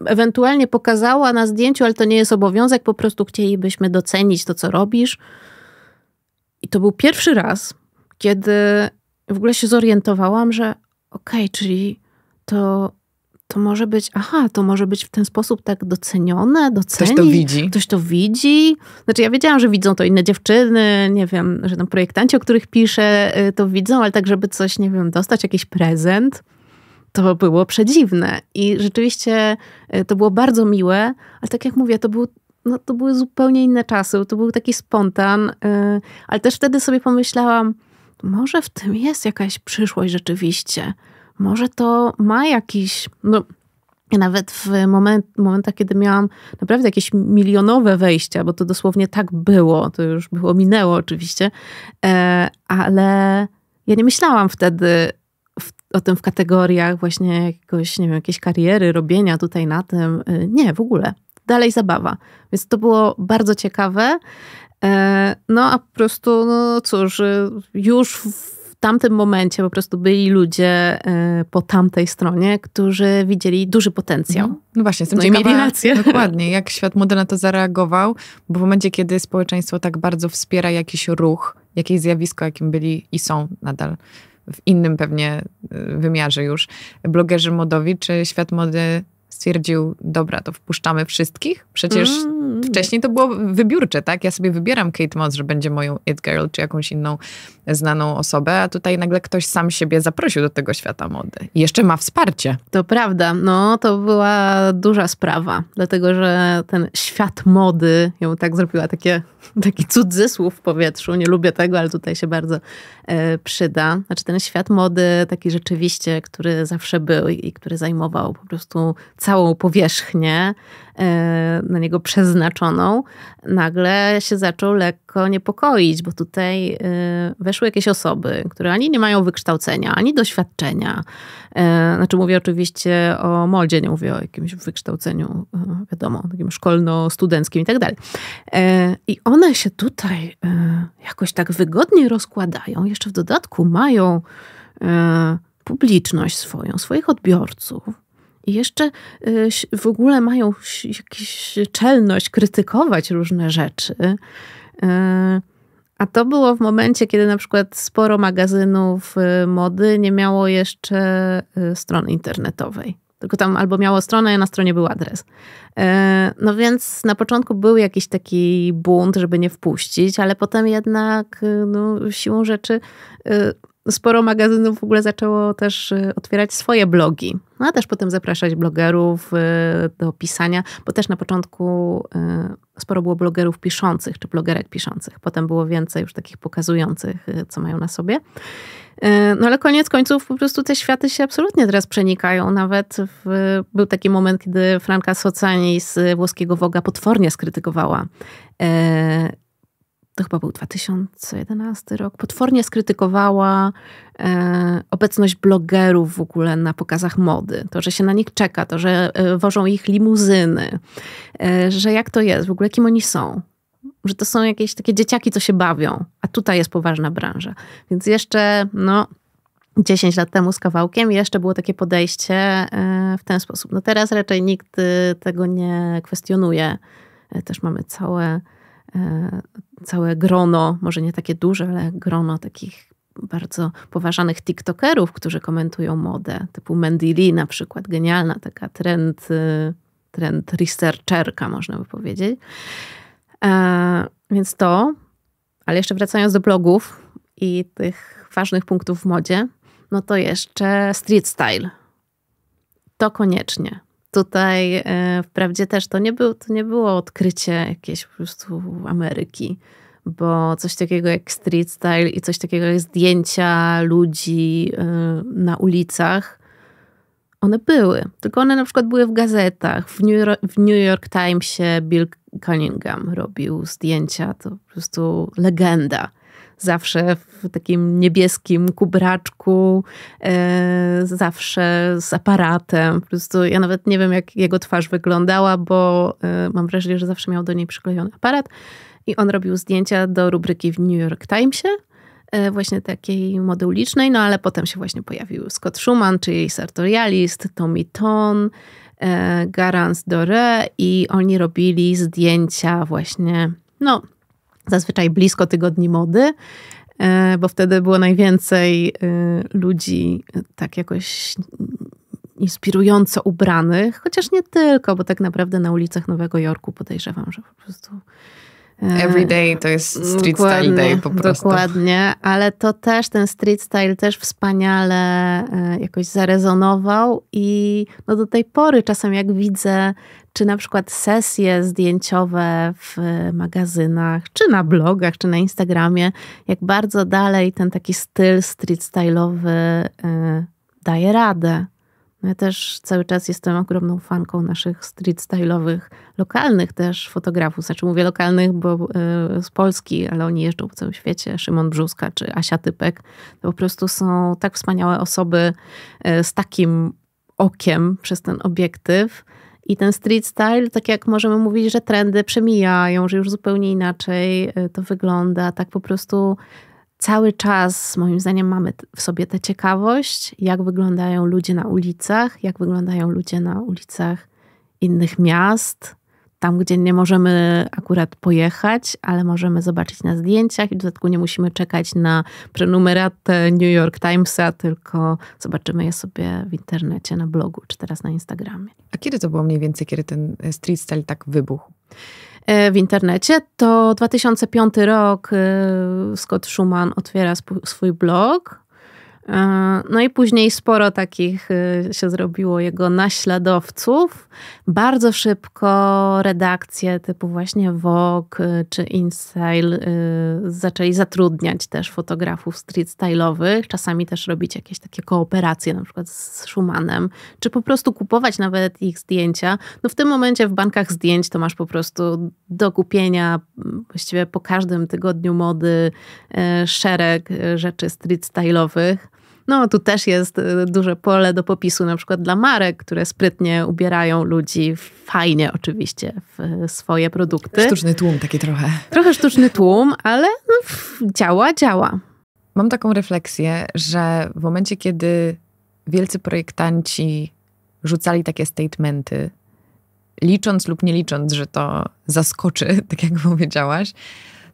ewentualnie pokazała na zdjęciu, ale to nie jest obowiązek, po prostu chcielibyśmy docenić to, co robisz. I to był pierwszy raz, kiedy w ogóle się zorientowałam, że okej, okay, czyli to to może być, aha, to może być w ten sposób tak docenione, doceni. Ktoś to widzi. Ktoś to widzi. Znaczy ja wiedziałam, że widzą to inne dziewczyny, nie wiem, że tam projektanci, o których piszę, y, to widzą, ale tak, żeby coś, nie wiem, dostać, jakiś prezent, to było przedziwne. I rzeczywiście y, to było bardzo miłe, ale tak jak mówię, to był no, to były zupełnie inne czasy, to był taki spontan, y, ale też wtedy sobie pomyślałam, może w tym jest jakaś przyszłość rzeczywiście, może to ma jakiś, no nawet w moment, momentach, kiedy miałam naprawdę jakieś milionowe wejścia, bo to dosłownie tak było, to już było, minęło oczywiście, e, ale ja nie myślałam wtedy w, o tym w kategoriach właśnie jakiegoś, nie wiem, jakiejś kariery, robienia tutaj na tym. E, nie, w ogóle. Dalej zabawa. Więc to było bardzo ciekawe. E, no a po prostu, no cóż, już w tamtym momencie po prostu byli ludzie e, po tamtej stronie, którzy widzieli duży potencjał. Mhm. No właśnie, jestem no ciekawa, mieli rację. Dokładnie, jak świat młody na to zareagował, bo w momencie, kiedy społeczeństwo tak bardzo wspiera jakiś ruch, jakieś zjawisko, jakim byli i są nadal w innym pewnie e, wymiarze już blogerzy modowi, czy świat mody stwierdził, dobra, to wpuszczamy wszystkich. Przecież mm. wcześniej to było wybiórcze, tak? Ja sobie wybieram Kate Moss, że będzie moją it girl, czy jakąś inną znaną osobę, a tutaj nagle ktoś sam siebie zaprosił do tego świata mody. I jeszcze ma wsparcie. To prawda, no to była duża sprawa, dlatego że ten świat mody ją tak zrobiła, takie, taki cudzysłów w powietrzu. Nie lubię tego, ale tutaj się bardzo e, przyda. Znaczy ten świat mody taki rzeczywiście, który zawsze był i który zajmował po prostu całą powierzchnię e, na niego przeznaczoną, nagle się zaczął lekko niepokoić, bo tutaj e, weszły jakieś osoby, które ani nie mają wykształcenia, ani doświadczenia. E, znaczy mówię oczywiście o modzie, nie mówię o jakimś wykształceniu, wiadomo, takim szkolno-studenckim i tak dalej. I one się tutaj jakoś tak wygodnie rozkładają, jeszcze w dodatku mają publiczność swoją, swoich odbiorców i jeszcze y, w ogóle mają jakąś czelność krytykować różne rzeczy. Y, a to było w momencie, kiedy na przykład sporo magazynów y, mody nie miało jeszcze strony internetowej. Tylko tam albo miało stronę, a na stronie był adres. No więc na początku był jakiś taki bunt, żeby nie wpuścić, ale potem jednak no, siłą rzeczy no, sporo magazynów w ogóle zaczęło też y, otwierać swoje blogi. No a też potem zapraszać blogerów y, do pisania, bo też na początku y, sporo było blogerów piszących czy blogerek piszących. Potem było więcej już takich pokazujących, co mają na sobie. No ale koniec końców po prostu te światy się absolutnie teraz przenikają. Nawet w, był taki moment, kiedy Franka Socani z włoskiego Woga potwornie skrytykowała to chyba był 2011 rok, potwornie skrytykowała e, obecność blogerów w ogóle na pokazach mody. To, że się na nich czeka, to, że e, wożą ich limuzyny, e, że jak to jest, w ogóle kim oni są. Że to są jakieś takie dzieciaki, co się bawią, a tutaj jest poważna branża. Więc jeszcze, no, 10 lat temu z kawałkiem jeszcze było takie podejście e, w ten sposób. No teraz raczej nikt e, tego nie kwestionuje. E, też mamy całe całe grono, może nie takie duże, ale grono takich bardzo poważanych TikTokerów, którzy komentują modę, typu Mandy Lee na przykład, genialna taka trend, y, trend researcherka, można by powiedzieć. E, więc to, ale jeszcze wracając do blogów i tych ważnych punktów w modzie, no to jeszcze street style. To koniecznie. Tutaj e, wprawdzie też to nie, był, to nie było odkrycie jakiejś po prostu Ameryki, bo coś takiego jak street style i coś takiego jak zdjęcia ludzi e, na ulicach, one były. Tylko one na przykład były w gazetach. W New York, w New York Timesie Bill Cunningham robił zdjęcia, to po prostu legenda zawsze w takim niebieskim kubraczku, e, zawsze z aparatem. Po prostu ja nawet nie wiem, jak jego twarz wyglądała, bo e, mam wrażenie, że zawsze miał do niej przyklejony aparat. I on robił zdjęcia do rubryki w New York Timesie, e, właśnie takiej mody ulicznej, no ale potem się właśnie pojawił Scott Schumann, czyli jej sartorialist, Tommy Ton, Garance Dore i oni robili zdjęcia właśnie, no zazwyczaj blisko tygodni mody, e, bo wtedy było najwięcej e, ludzi e, tak jakoś inspirująco ubranych, chociaż nie tylko, bo tak naprawdę na ulicach Nowego Jorku podejrzewam, że po prostu Everyday to jest street dokładnie, style day po prostu. Dokładnie, ale to też, ten street style też wspaniale e, jakoś zarezonował i no do tej pory czasem jak widzę, czy na przykład sesje zdjęciowe w magazynach, czy na blogach, czy na Instagramie, jak bardzo dalej ten taki styl street style'owy e, daje radę. Ja też cały czas jestem ogromną fanką naszych street stylowych lokalnych też fotografów. Znaczy mówię lokalnych, bo e, z Polski, ale oni jeżdżą po całym świecie. Szymon Brzuska czy Asia Typek. To po prostu są tak wspaniałe osoby e, z takim okiem przez ten obiektyw. I ten street style, tak jak możemy mówić, że trendy przemijają, że już zupełnie inaczej e, to wygląda, tak po prostu cały czas, moim zdaniem, mamy w sobie tę ciekawość, jak wyglądają ludzie na ulicach, jak wyglądają ludzie na ulicach innych miast, tam gdzie nie możemy akurat pojechać, ale możemy zobaczyć na zdjęciach i w dodatku nie musimy czekać na prenumeratę New York Timesa, tylko zobaczymy je sobie w internecie, na blogu czy teraz na Instagramie. A kiedy to było mniej więcej, kiedy ten e, street style tak wybuchł? E, w internecie, to 2005 rok e, Scott Schumann otwiera swój blog E, no i później sporo takich y, się zrobiło jego naśladowców. Bardzo szybko redakcje typu właśnie Vogue y, czy InStyle y, zaczęli zatrudniać też fotografów street style'owych, czasami też robić jakieś takie kooperacje na przykład z Schumannem, czy po prostu kupować nawet ich zdjęcia. No w tym momencie w bankach zdjęć to masz po prostu do kupienia mm, właściwie po każdym tygodniu mody szereg rzeczy street style'owych. No, tu też jest y, duże pole do popisu, na przykład dla marek, które sprytnie ubierają ludzi, fajnie oczywiście, w y, swoje produkty. Sztuczny tłum taki trochę. Trochę sztuczny tłum, ale no, działa, działa. Mam taką refleksję, że w momencie, kiedy wielcy projektanci rzucali takie statementy, licząc lub nie licząc, że to zaskoczy, tak jak powiedziałaś,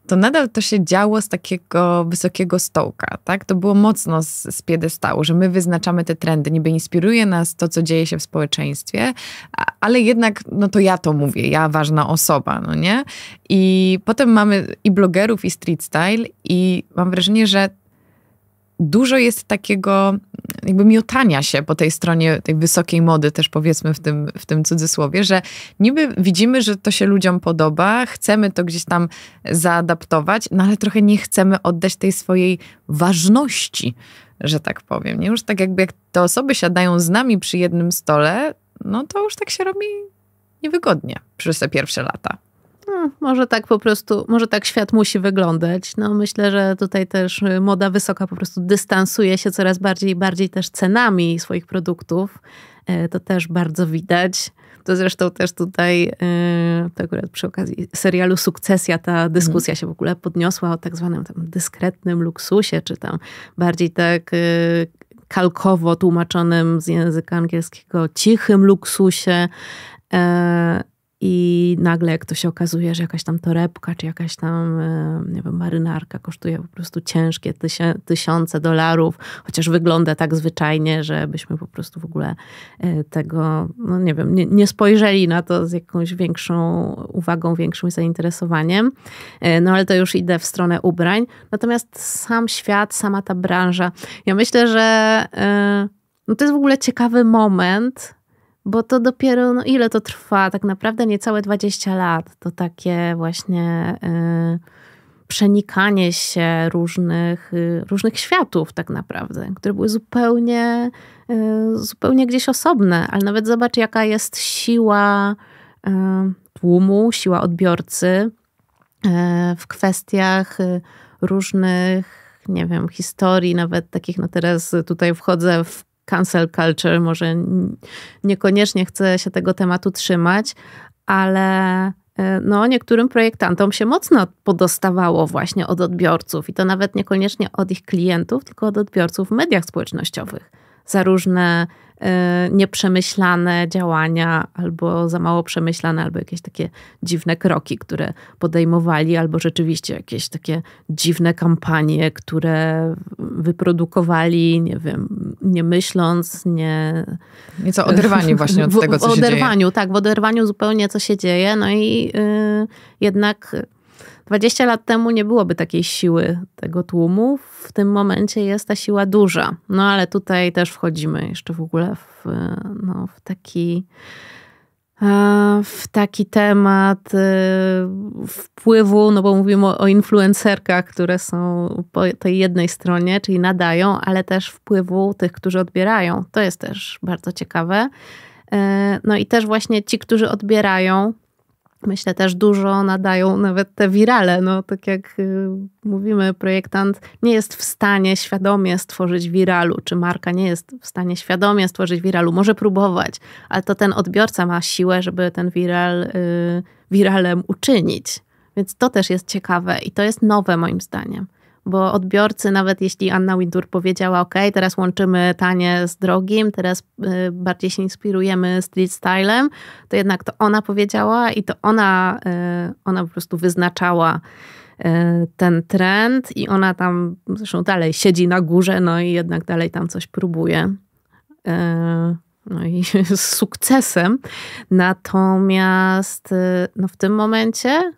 to nadal to się działo z takiego wysokiego stołka, tak? To było mocno z, z piedestału, że my wyznaczamy te trendy, niby inspiruje nas to, co dzieje się w społeczeństwie, a, ale jednak, no to ja to mówię, ja ważna osoba, no nie? I potem mamy i blogerów, i street style i mam wrażenie, że dużo jest takiego jakby miotania się po tej stronie tej wysokiej mody, też powiedzmy w tym, w tym cudzysłowie, że niby widzimy, że to się ludziom podoba, chcemy to gdzieś tam zaadaptować, no ale trochę nie chcemy oddać tej swojej ważności, że tak powiem. Nie? Już tak jakby jak te osoby siadają z nami przy jednym stole, no to już tak się robi niewygodnie przez te pierwsze lata. No, może tak po prostu, może tak świat musi wyglądać. No, myślę, że tutaj też y, moda wysoka po prostu dystansuje się coraz bardziej i bardziej też cenami swoich produktów. E, to też bardzo widać. To zresztą też tutaj, e, to akurat przy okazji serialu Sukcesja, ta mhm. dyskusja się w ogóle podniosła o tak zwanym dyskretnym luksusie, czy tam bardziej tak y, kalkowo tłumaczonym z języka angielskiego cichym luksusie. E, i nagle jak to się okazuje, że jakaś tam torebka, czy jakaś tam, e, nie wiem, marynarka kosztuje po prostu ciężkie tysię tysiące dolarów, chociaż wygląda tak zwyczajnie, że byśmy po prostu w ogóle e, tego, no nie wiem, nie, nie spojrzeli na to z jakąś większą uwagą, większym zainteresowaniem. E, no ale to już idę w stronę ubrań. Natomiast sam świat, sama ta branża, ja myślę, że no to jest w ogóle ciekawy moment, bo to dopiero, no ile to trwa, tak naprawdę niecałe 20 lat, to takie właśnie y, przenikanie się różnych, y, różnych światów tak naprawdę, które były zupełnie, y, zupełnie gdzieś osobne, ale nawet zobacz jaka jest siła y, tłumu, siła odbiorcy y, w kwestiach y, różnych nie wiem, historii, nawet takich, no teraz tutaj wchodzę w cancel culture, może niekoniecznie chcę się tego tematu trzymać, ale e, no, niektórym projektantom się mocno podostawało właśnie od odbiorców i to nawet niekoniecznie od ich klientów, tylko od odbiorców w mediach społecznościowych za różne e, nieprzemyślane działania, albo za mało przemyślane, albo jakieś takie dziwne kroki, które podejmowali, albo rzeczywiście jakieś takie dziwne kampanie, które wyprodukowali, nie wiem, nie myśląc, nie. Nieco oderwani właśnie od w, tego, co się dzieje. W oderwaniu, tak, w oderwaniu zupełnie, co się dzieje. No i yy, jednak 20 lat temu nie byłoby takiej siły tego tłumu. W tym momencie jest ta siła duża. No ale tutaj też wchodzimy jeszcze w ogóle w, no, w taki e, w taki temat e, wpływu, no bo mówimy o, o influencerkach, które są po tej jednej stronie, czyli nadają, ale też wpływu tych, którzy odbierają. To jest też bardzo ciekawe. E, no i też właśnie ci, którzy odbierają, myślę też dużo nadają nawet te wirale. No, tak jak y, mówimy, projektant nie jest w stanie świadomie stworzyć wiralu, czy marka nie jest w stanie świadomie stworzyć wiralu. Może próbować, ale to ten odbiorca ma siłę, żeby ten wiral y, wiralem uczynić. Więc to też jest ciekawe i to jest nowe moim zdaniem bo odbiorcy, nawet jeśli Anna Wintour powiedziała, ok, teraz łączymy tanie z drogim, teraz y, bardziej się inspirujemy street stylem, to jednak to ona powiedziała i to ona, y, ona po prostu wyznaczała y, ten trend i ona tam zresztą dalej siedzi na górze, no i jednak dalej tam coś próbuje. No i z sukcesem. Natomiast no w tym momencie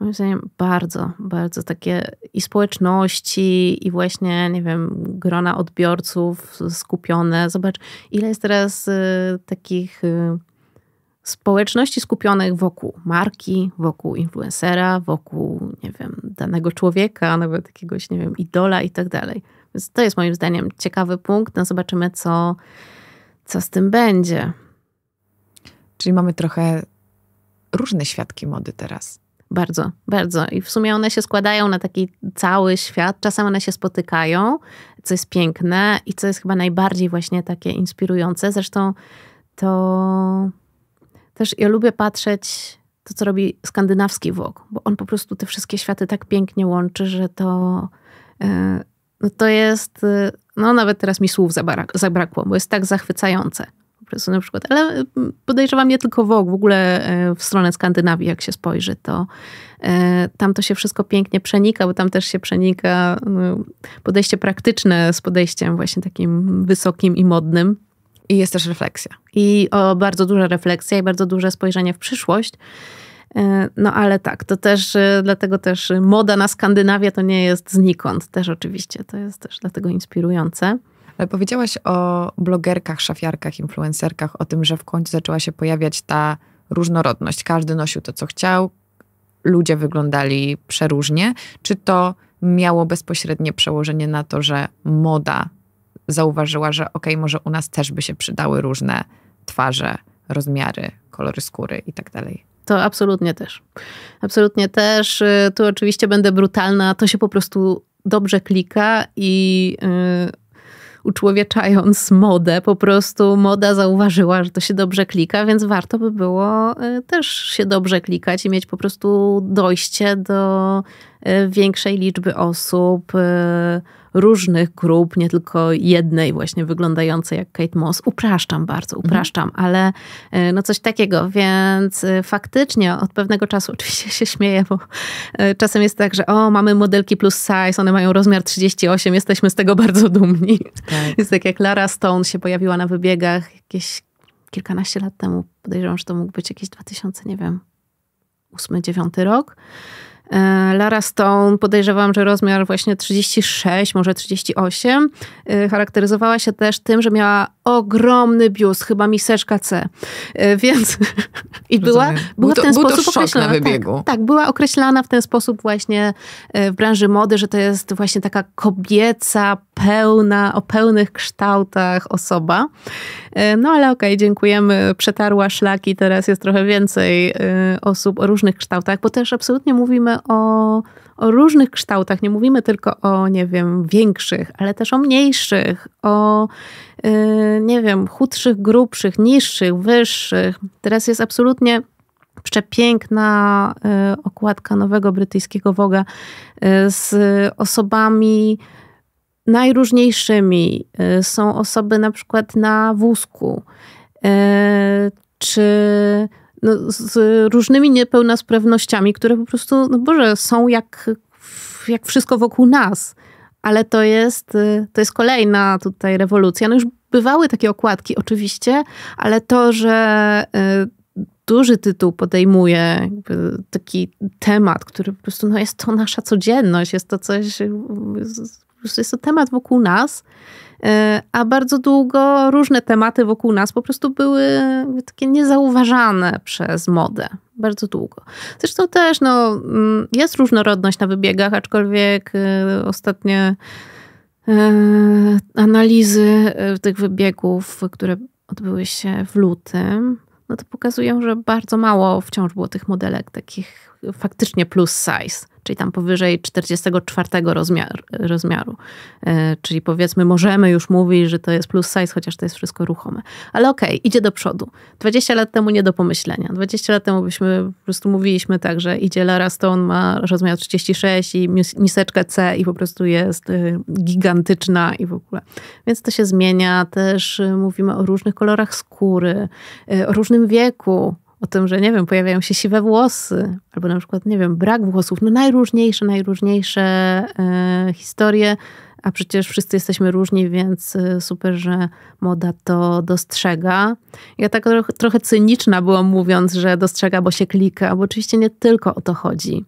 Moim zdaniem bardzo, bardzo takie i społeczności, i właśnie, nie wiem, grona odbiorców skupione. Zobacz, ile jest teraz y, takich y, społeczności skupionych wokół marki, wokół influencera, wokół, nie wiem, danego człowieka, nawet jakiegoś, nie wiem, idola i tak dalej. Więc to jest moim zdaniem ciekawy punkt. No zobaczymy, co, co z tym będzie. Czyli mamy trochę różne świadki mody teraz. Bardzo, bardzo. I w sumie one się składają na taki cały świat. Czasem one się spotykają, co jest piękne i co jest chyba najbardziej właśnie takie inspirujące. Zresztą to też ja lubię patrzeć to, co robi skandynawski wok, bo on po prostu te wszystkie światy tak pięknie łączy, że to, e, no to jest, e, no nawet teraz mi słów zabrakło, bo jest tak zachwycające okresu na przykład, ale mm, podejrzewam nie tylko Vogue, w ogóle e, w stronę Skandynawii, jak się spojrzy, to e, tam to się wszystko pięknie przenika, bo tam też się przenika no, podejście praktyczne z podejściem właśnie takim wysokim i modnym. I jest też refleksja. I o, bardzo duża refleksja i bardzo duże spojrzenie w przyszłość. E, no ale tak, to też, dlatego też moda na Skandynawię to nie jest znikąd też oczywiście, to jest też dlatego inspirujące. Ale Powiedziałaś o blogerkach, szafiarkach, influencerkach, o tym, że w końcu zaczęła się pojawiać ta różnorodność. Każdy nosił to, co chciał, ludzie wyglądali przeróżnie. Czy to miało bezpośrednie przełożenie na to, że moda zauważyła, że okej, okay, może u nas też by się przydały różne twarze, rozmiary, kolory skóry i tak dalej. To absolutnie też. Absolutnie też. Y, tu oczywiście będę brutalna, to się po prostu dobrze klika i y, uczłowieczając modę, po prostu moda zauważyła, że to się dobrze klika, więc warto by było y, też się dobrze klikać i mieć po prostu dojście do Y, większej liczby osób, y, różnych grup, nie tylko jednej właśnie wyglądającej jak Kate Moss. Upraszczam bardzo, mhm. upraszczam, mhm. ale y, no coś takiego, więc faktycznie od pewnego czasu, oczywiście się śmieję, bo czasem jest tak, że o, mamy modelki plus size, one mają rozmiar 38, jesteśmy z tego bardzo dumni. Tak. Jest tak jak Lara Stone się pojawiła na wybiegach jakieś kilkanaście lat temu, podejrzewam, że to mógł być jakieś 2000, nie wiem, 8-9 rok E, Lara Stone, podejrzewam, że rozmiar właśnie 36, może 38, e, charakteryzowała się też tym, że miała ogromny biust, chyba miseczka C. E, więc i była, była w ten był to, sposób był to określana. Na tak, wybiegu. Tak, tak, była określana w ten sposób właśnie e, w branży mody, że to jest właśnie taka kobieca, pełna, o pełnych kształtach osoba. E, no ale okej, okay, dziękujemy. Przetarła szlaki, teraz jest trochę więcej osób o różnych kształtach, bo też absolutnie mówimy o o różnych kształtach. Nie mówimy tylko o, nie wiem, większych, ale też o mniejszych, o, yy, nie wiem, chudszych, grubszych, niższych, wyższych. Teraz jest absolutnie przepiękna y, okładka nowego brytyjskiego Woga y, z osobami najróżniejszymi. Y, są osoby na przykład na wózku, czy no, z różnymi niepełnosprawnościami, które po prostu, no Boże, są jak, jak wszystko wokół nas. Ale to jest, y, to jest kolejna tutaj rewolucja. No już bywały takie okładki oczywiście, ale to, że y, duży tytuł podejmuje taki temat, który po prostu no jest to nasza codzienność, jest to coś, y, jest to temat wokół nas, E, a bardzo długo różne tematy wokół nas po prostu były takie niezauważane przez modę. Bardzo długo. Zresztą też no, mm, jest różnorodność na wybiegach, aczkolwiek e, ostatnie e, analizy tych wybiegów, które odbyły się w lutym, no to pokazują, że bardzo mało wciąż było tych modelek takich faktycznie plus size czyli tam powyżej 44 rozmiar, rozmiaru. E, czyli powiedzmy, możemy już mówić, że to jest plus size, chociaż to jest wszystko ruchome. Ale okej, okay, idzie do przodu. 20 lat temu nie do pomyślenia. 20 lat temu byśmy po prostu mówiliśmy tak, że idzie Lara Stone, ma rozmiar 36 i miseczkę C i po prostu jest y, gigantyczna i w ogóle. Więc to się zmienia. Też y, mówimy o różnych kolorach skóry, y, o różnym wieku o tym, że nie wiem, pojawiają się siwe włosy, albo na przykład, nie wiem, brak włosów, no najróżniejsze, najróżniejsze e, historie, a przecież wszyscy jesteśmy różni, więc e, super, że moda to dostrzega. Ja tak trochę cyniczna byłam mówiąc, że dostrzega, bo się klika, bo oczywiście nie tylko o to chodzi.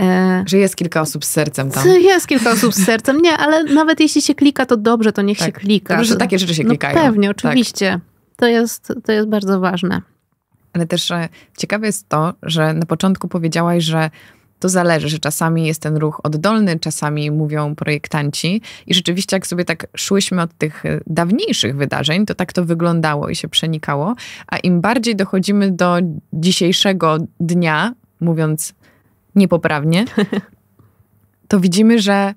E... Że jest kilka osób z sercem tam. Jest kilka osób z sercem, nie, ale nawet jeśli się klika, to dobrze, to niech tak. się klika. Dobrze, że takie rzeczy się no klikają. Pewnie, tak. oczywiście. Tak. To, jest, to jest bardzo ważne. Ale też e, ciekawe jest to, że na początku powiedziałaś, że to zależy, że czasami jest ten ruch oddolny, czasami mówią projektanci. I rzeczywiście, jak sobie tak szłyśmy od tych e, dawniejszych wydarzeń, to tak to wyglądało i się przenikało. A im bardziej dochodzimy do dzisiejszego dnia, mówiąc niepoprawnie, to widzimy, że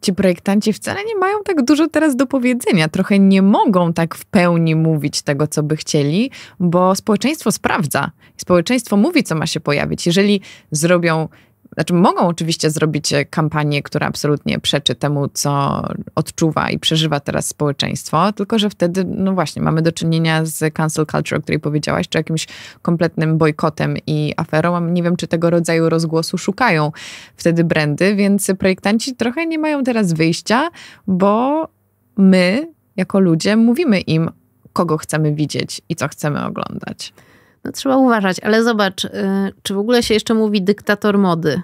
ci projektanci wcale nie mają tak dużo teraz do powiedzenia. Trochę nie mogą tak w pełni mówić tego, co by chcieli, bo społeczeństwo sprawdza. Społeczeństwo mówi, co ma się pojawić. Jeżeli zrobią znaczy mogą oczywiście zrobić e, kampanię, która absolutnie przeczy temu, co odczuwa i przeżywa teraz społeczeństwo, tylko że wtedy, no właśnie, mamy do czynienia z cancel culture, o której powiedziałaś, czy jakimś kompletnym bojkotem i aferą. Nie wiem, czy tego rodzaju rozgłosu szukają wtedy brandy, więc projektanci trochę nie mają teraz wyjścia, bo my, jako ludzie, mówimy im, kogo chcemy widzieć i co chcemy oglądać. No, trzeba uważać, ale zobacz, y, czy w ogóle się jeszcze mówi dyktator mody?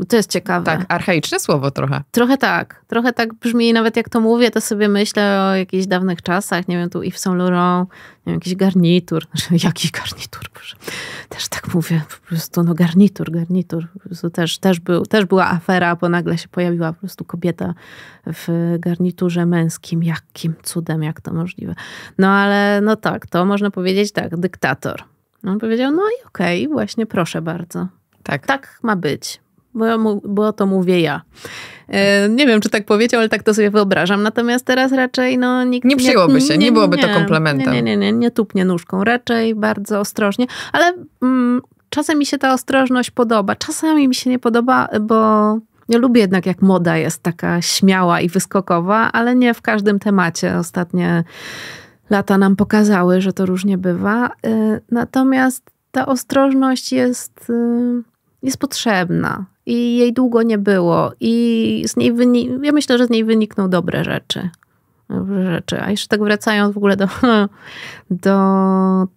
No to jest ciekawe. Tak, archaiczne słowo trochę. Trochę tak. Trochę tak brzmi i nawet jak to mówię, to sobie myślę o jakichś dawnych czasach, nie wiem, tu Yves Saint Laurent, nie wiem, jakiś garnitur. Znaczy jaki garnitur? Boże. Też tak mówię, po prostu no garnitur, garnitur. Po prostu też, też, był, też była afera, bo nagle się pojawiła po prostu kobieta w garniturze męskim. Jakim cudem, jak to możliwe. No ale no tak, to można powiedzieć tak, dyktator. On powiedział, no i okej, okay, właśnie proszę bardzo. Tak. tak ma być bo, bo to mówię ja. E, nie wiem, czy tak powiedział, ale tak to sobie wyobrażam. Natomiast teraz raczej no, nikt nie przyjęłoby się, nie, nie byłoby nie, to komplementem. Nie, nie, nie, nie, nie tupnie nóżką, raczej bardzo ostrożnie, ale mm, czasem mi się ta ostrożność podoba, czasami mi się nie podoba, bo ja lubię jednak, jak moda jest taka śmiała i wyskokowa, ale nie w każdym temacie. Ostatnie lata nam pokazały, że to różnie bywa. E, natomiast ta ostrożność jest, e, jest potrzebna i jej długo nie było. I z niej wyni- ja myślę, że z niej wynikną dobre rzeczy. Dobre rzeczy. A jeszcze tak wracając w ogóle do, do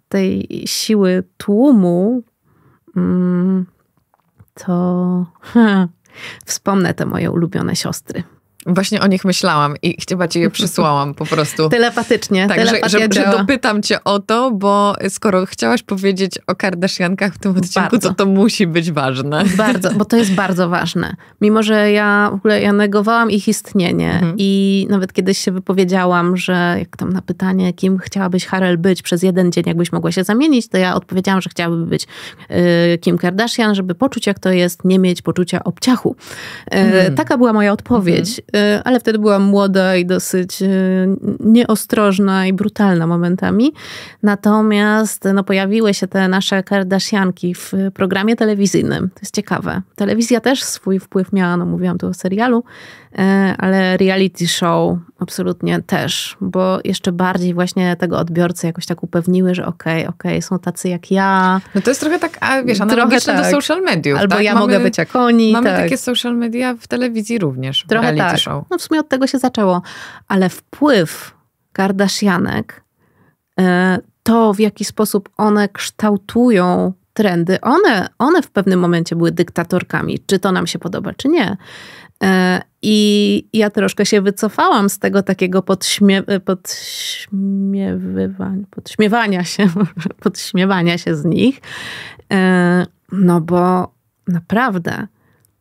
tej siły tłumu, mm, to wspomnę te moje ulubione siostry. Właśnie o nich myślałam i chyba ci je przysłałam po prostu. Telepatycznie. Tak, że, że, że, dopytam cię o to, bo skoro chciałaś powiedzieć o Kardashiankach w tym odcinku, bardzo. to to musi być ważne. Bardzo, bo to jest bardzo ważne. Mimo, że ja w ogóle ja negowałam ich istnienie mhm. i nawet kiedyś się wypowiedziałam, że jak tam na pytanie, kim chciałabyś Harel być przez jeden dzień, jakbyś mogła się zamienić, to ja odpowiedziałam, że chciałabym być y, Kim Kardashian, żeby poczuć jak to jest nie mieć poczucia obciachu. Y, mhm. Taka była moja odpowiedź. Mhm Y, ale wtedy byłam młoda i dosyć y, nieostrożna i brutalna momentami. Natomiast no, pojawiły się te nasze Kardashianki w programie telewizyjnym. To jest ciekawe. Telewizja też swój wpływ miała, no mówiłam tu o serialu, E, ale reality show absolutnie też, bo jeszcze bardziej właśnie tego odbiorcy jakoś tak upewniły, że okej, okay, okej, okay, są tacy jak ja. No to jest trochę tak, a, wiesz, analogiczne tak. do social mediów. Albo tak? ja mamy, mogę być jak oni. Mamy tak. takie social media w telewizji również, trochę reality tak. show. No w sumie od tego się zaczęło, ale wpływ Kardashianek, e, to w jaki sposób one kształtują trendy, one, one w pewnym momencie były dyktatorkami, czy to nam się podoba, czy nie. E, i ja troszkę się wycofałam z tego takiego podśmie podśmiewania się, podśmiewania się z nich. E, no bo naprawdę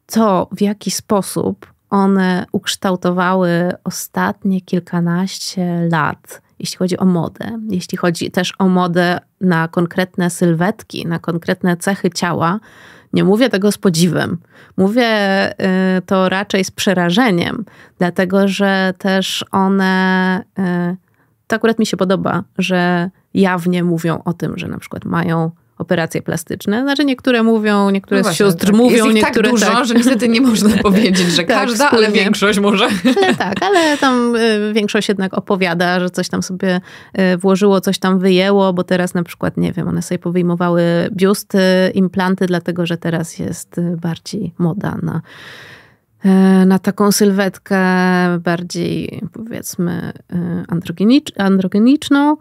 to, w jaki sposób one ukształtowały ostatnie kilkanaście lat, jeśli chodzi o modę, jeśli chodzi też o modę na konkretne sylwetki, na konkretne cechy ciała, nie mówię tego z podziwem. Mówię y, to raczej z przerażeniem, dlatego że też one, y, to akurat mi się podoba, że jawnie mówią o tym, że na przykład mają operacje plastyczne. Znaczy niektóre mówią, niektóre no właśnie, sióstr tak. mówią, jest tak niektóre tak dużo, tak. że niestety nie można tak, powiedzieć, że tak, każda, wspólnie. ale większość może. Ale tak, ale tam y, większość jednak opowiada, że coś tam sobie y, włożyło, coś tam wyjęło, bo teraz na przykład, nie wiem, one sobie powyjmowały biusty, implanty, dlatego że teraz jest y, bardziej moda na na taką sylwetkę bardziej, powiedzmy, androgenicz, androgeniczną,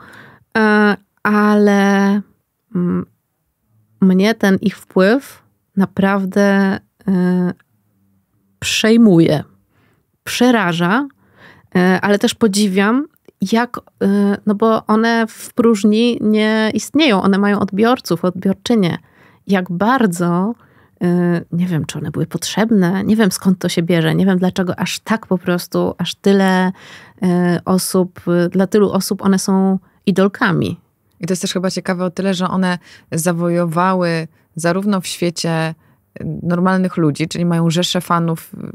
ale mm, mnie ten ich wpływ naprawdę e, przejmuje, przeraża, e, ale też podziwiam, jak, e, no bo one w próżni nie istnieją, one mają odbiorców, odbiorczynie. Jak bardzo, nie wiem, czy one były potrzebne, nie wiem skąd to się bierze, nie wiem dlaczego aż tak po prostu, aż tyle osób, dla tylu osób one są idolkami i to jest też chyba ciekawe o tyle, że one zawojowały zarówno w świecie y, normalnych ludzi, czyli mają rzesze fanów y,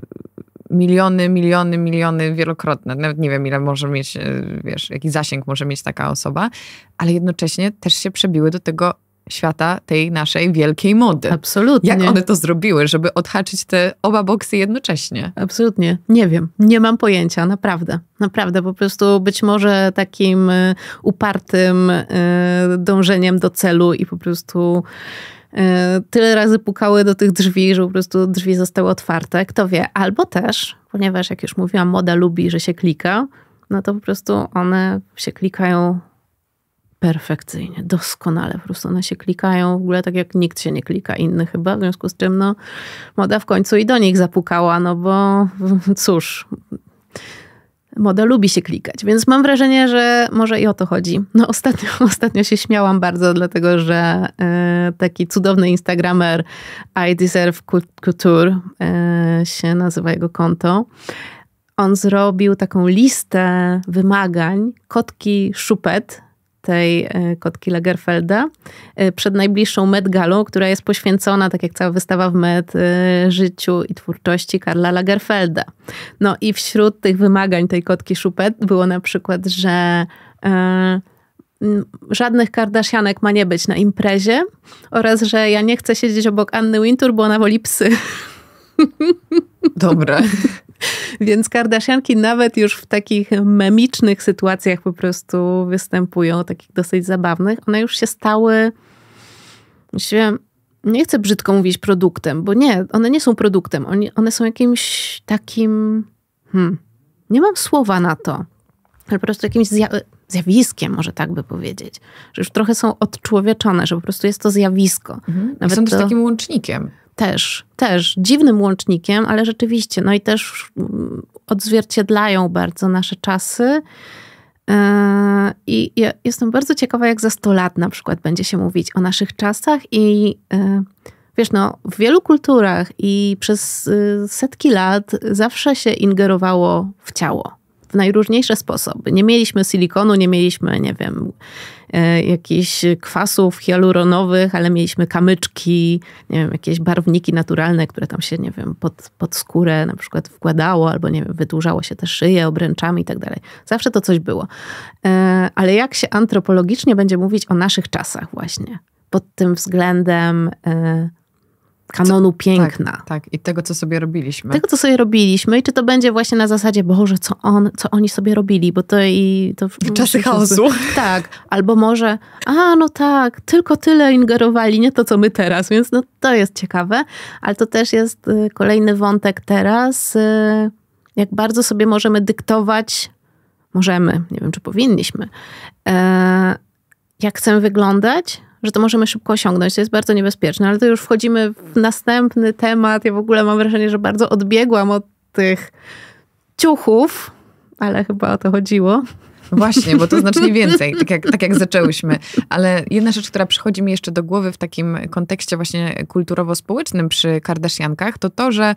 miliony, miliony, miliony wielokrotne. Nawet nie wiem, ile może mieć, y, wiesz, jaki zasięg może mieć taka osoba, ale jednocześnie też się przebiły do tego świata tej naszej wielkiej mody. Absolutnie. Jak one to zrobiły, żeby odhaczyć te oba boksy jednocześnie? Absolutnie. Nie wiem. Nie mam pojęcia, naprawdę. Naprawdę, po prostu być może takim y, upartym y, dążeniem do celu i po prostu y, tyle razy pukały do tych drzwi, że po prostu drzwi zostały otwarte. Kto wie, albo też, ponieważ jak już mówiłam, moda lubi, że się klika, no to po prostu one się klikają perfekcyjnie, doskonale. Po prostu one się klikają w ogóle tak, jak nikt się nie klika inny chyba, w związku z czym no, moda w końcu i do nich zapukała, no bo cóż, moda lubi się klikać, więc mam wrażenie, że może i o to chodzi. No ostatnio, ostatnio się śmiałam bardzo, dlatego że e, taki cudowny instagramer I Deserve Couture e, się nazywa jego konto. On zrobił taką listę wymagań kotki Szupet, tej e, kotki Lagerfelda e, przed najbliższą Met Galą, która jest poświęcona, tak jak cała wystawa w Met, e, życiu i twórczości Karla Lagerfelda. No i wśród tych wymagań tej kotki Szupet było na przykład, że żadnych Kardashianek ma nie być na imprezie oraz, że ja nie chcę siedzieć obok Anny Wintour, bo ona woli psy. Dobra. Więc Kardashianki nawet już w takich memicznych sytuacjach po prostu występują, takich dosyć zabawnych. One już się stały, właściwie nie chcę brzydko mówić produktem, bo nie, one nie są produktem. one są jakimś takim, hmm, nie mam słowa na to, ale po prostu jakimś zja zjawiskiem, może tak by powiedzieć. Że już trochę są odczłowieczone, że po prostu jest to zjawisko. Mhm. Nawet są to... też takim łącznikiem. Też, też. Dziwnym łącznikiem, ale rzeczywiście. No i też mm, odzwierciedlają bardzo nasze czasy. Yy, I ja jestem bardzo ciekawa, jak za 100 lat na przykład będzie się mówić o naszych czasach i yy, wiesz, no, w wielu kulturach i przez yy, setki lat zawsze się ingerowało w ciało w najróżniejsze sposoby. Nie mieliśmy silikonu, nie mieliśmy, nie wiem, e, jakichś kwasów hialuronowych, ale mieliśmy kamyczki, nie wiem, jakieś barwniki naturalne, które tam się, nie wiem, pod, pod skórę na przykład wkładało, albo nie wiem, wydłużało się te szyje, obręczami i tak dalej. Zawsze to coś było. E, ale jak się antropologicznie będzie mówić o naszych czasach właśnie? Pod tym względem e, kanonu co, tak, piękna. Tak, tak, i tego, co sobie robiliśmy. Tego, co sobie robiliśmy i czy to będzie właśnie na zasadzie, Boże, co, on, co oni sobie robili, bo to i... To w, czasie chaosu. Tak, albo może, a no tak, tylko tyle ingerowali, nie to, co my teraz, więc no to jest ciekawe, ale to też jest y, kolejny wątek teraz, y, jak bardzo sobie możemy dyktować, możemy, nie wiem, czy powinniśmy, e, jak chcemy wyglądać, że to możemy szybko osiągnąć. To jest bardzo niebezpieczne, ale to już wchodzimy w następny temat. Ja w ogóle mam wrażenie, że bardzo odbiegłam od tych ciuchów, ale chyba o to chodziło. No właśnie, bo to znacznie więcej, tak jak, tak jak zaczęłyśmy. Ale jedna rzecz, która przychodzi mi jeszcze do głowy w takim kontekście właśnie kulturowo-społecznym przy Kardashiankach, to to, że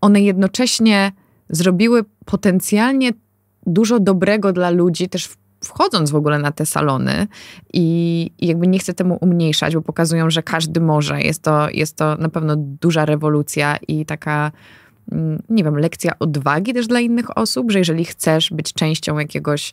one jednocześnie zrobiły potencjalnie dużo dobrego dla ludzi, też w wchodząc w ogóle na te salony i, jakby nie chcę temu umniejszać, bo pokazują, że każdy może. Jest to, jest to na pewno duża rewolucja i taka, mm, nie wiem, lekcja odwagi też dla innych osób, że jeżeli chcesz być częścią jakiegoś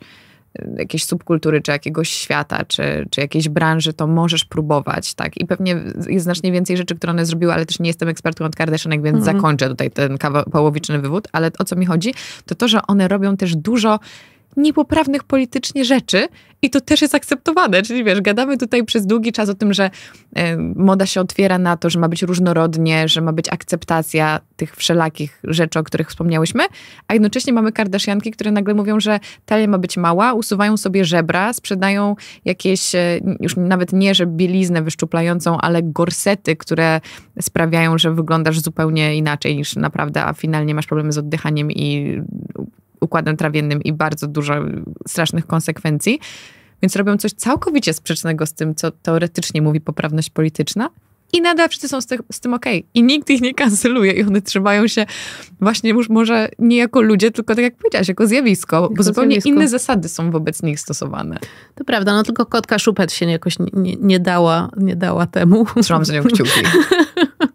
y, jakiejś subkultury, czy jakiegoś świata, czy, czy jakiejś branży, to możesz próbować, tak? I pewnie jest znacznie więcej rzeczy, które one zrobiły, ale też nie jestem ekspertką od Kardashianek, więc mm -hmm. zakończę tutaj ten kawał, połowiczny wywód, ale o co mi chodzi, to to, że one robią też dużo niepoprawnych politycznie rzeczy i to też jest akceptowane. Czyli wiesz, gadamy tutaj przez długi czas o tym, że e, moda się otwiera na to, że ma być różnorodnie, że ma być akceptacja tych wszelakich rzeczy, o których wspomniałyśmy, a jednocześnie mamy kardaszianki, które nagle mówią, że talia ma być mała, usuwają sobie żebra, sprzedają jakieś, e, już nawet nie, że bieliznę wyszczuplającą, ale gorsety, które sprawiają, że wyglądasz zupełnie inaczej niż naprawdę, a finalnie masz problemy z oddychaniem i układem trawiennym i bardzo dużo strasznych konsekwencji. Więc robią coś całkowicie sprzecznego z tym, co teoretycznie mówi poprawność polityczna. I nadal wszyscy są z, z tym okej. Okay. I nikt ich nie kanceluje i one trzymają się właśnie już może nie jako ludzie, tylko tak jak powiedziałaś, jako zjawisko, jako bo zupełnie zjawisko. inne zasady są wobec nich stosowane. To prawda, no tylko kotka szupet się jakoś nie, nie, nie dała, nie dała temu. Trzymam za nią kciuki.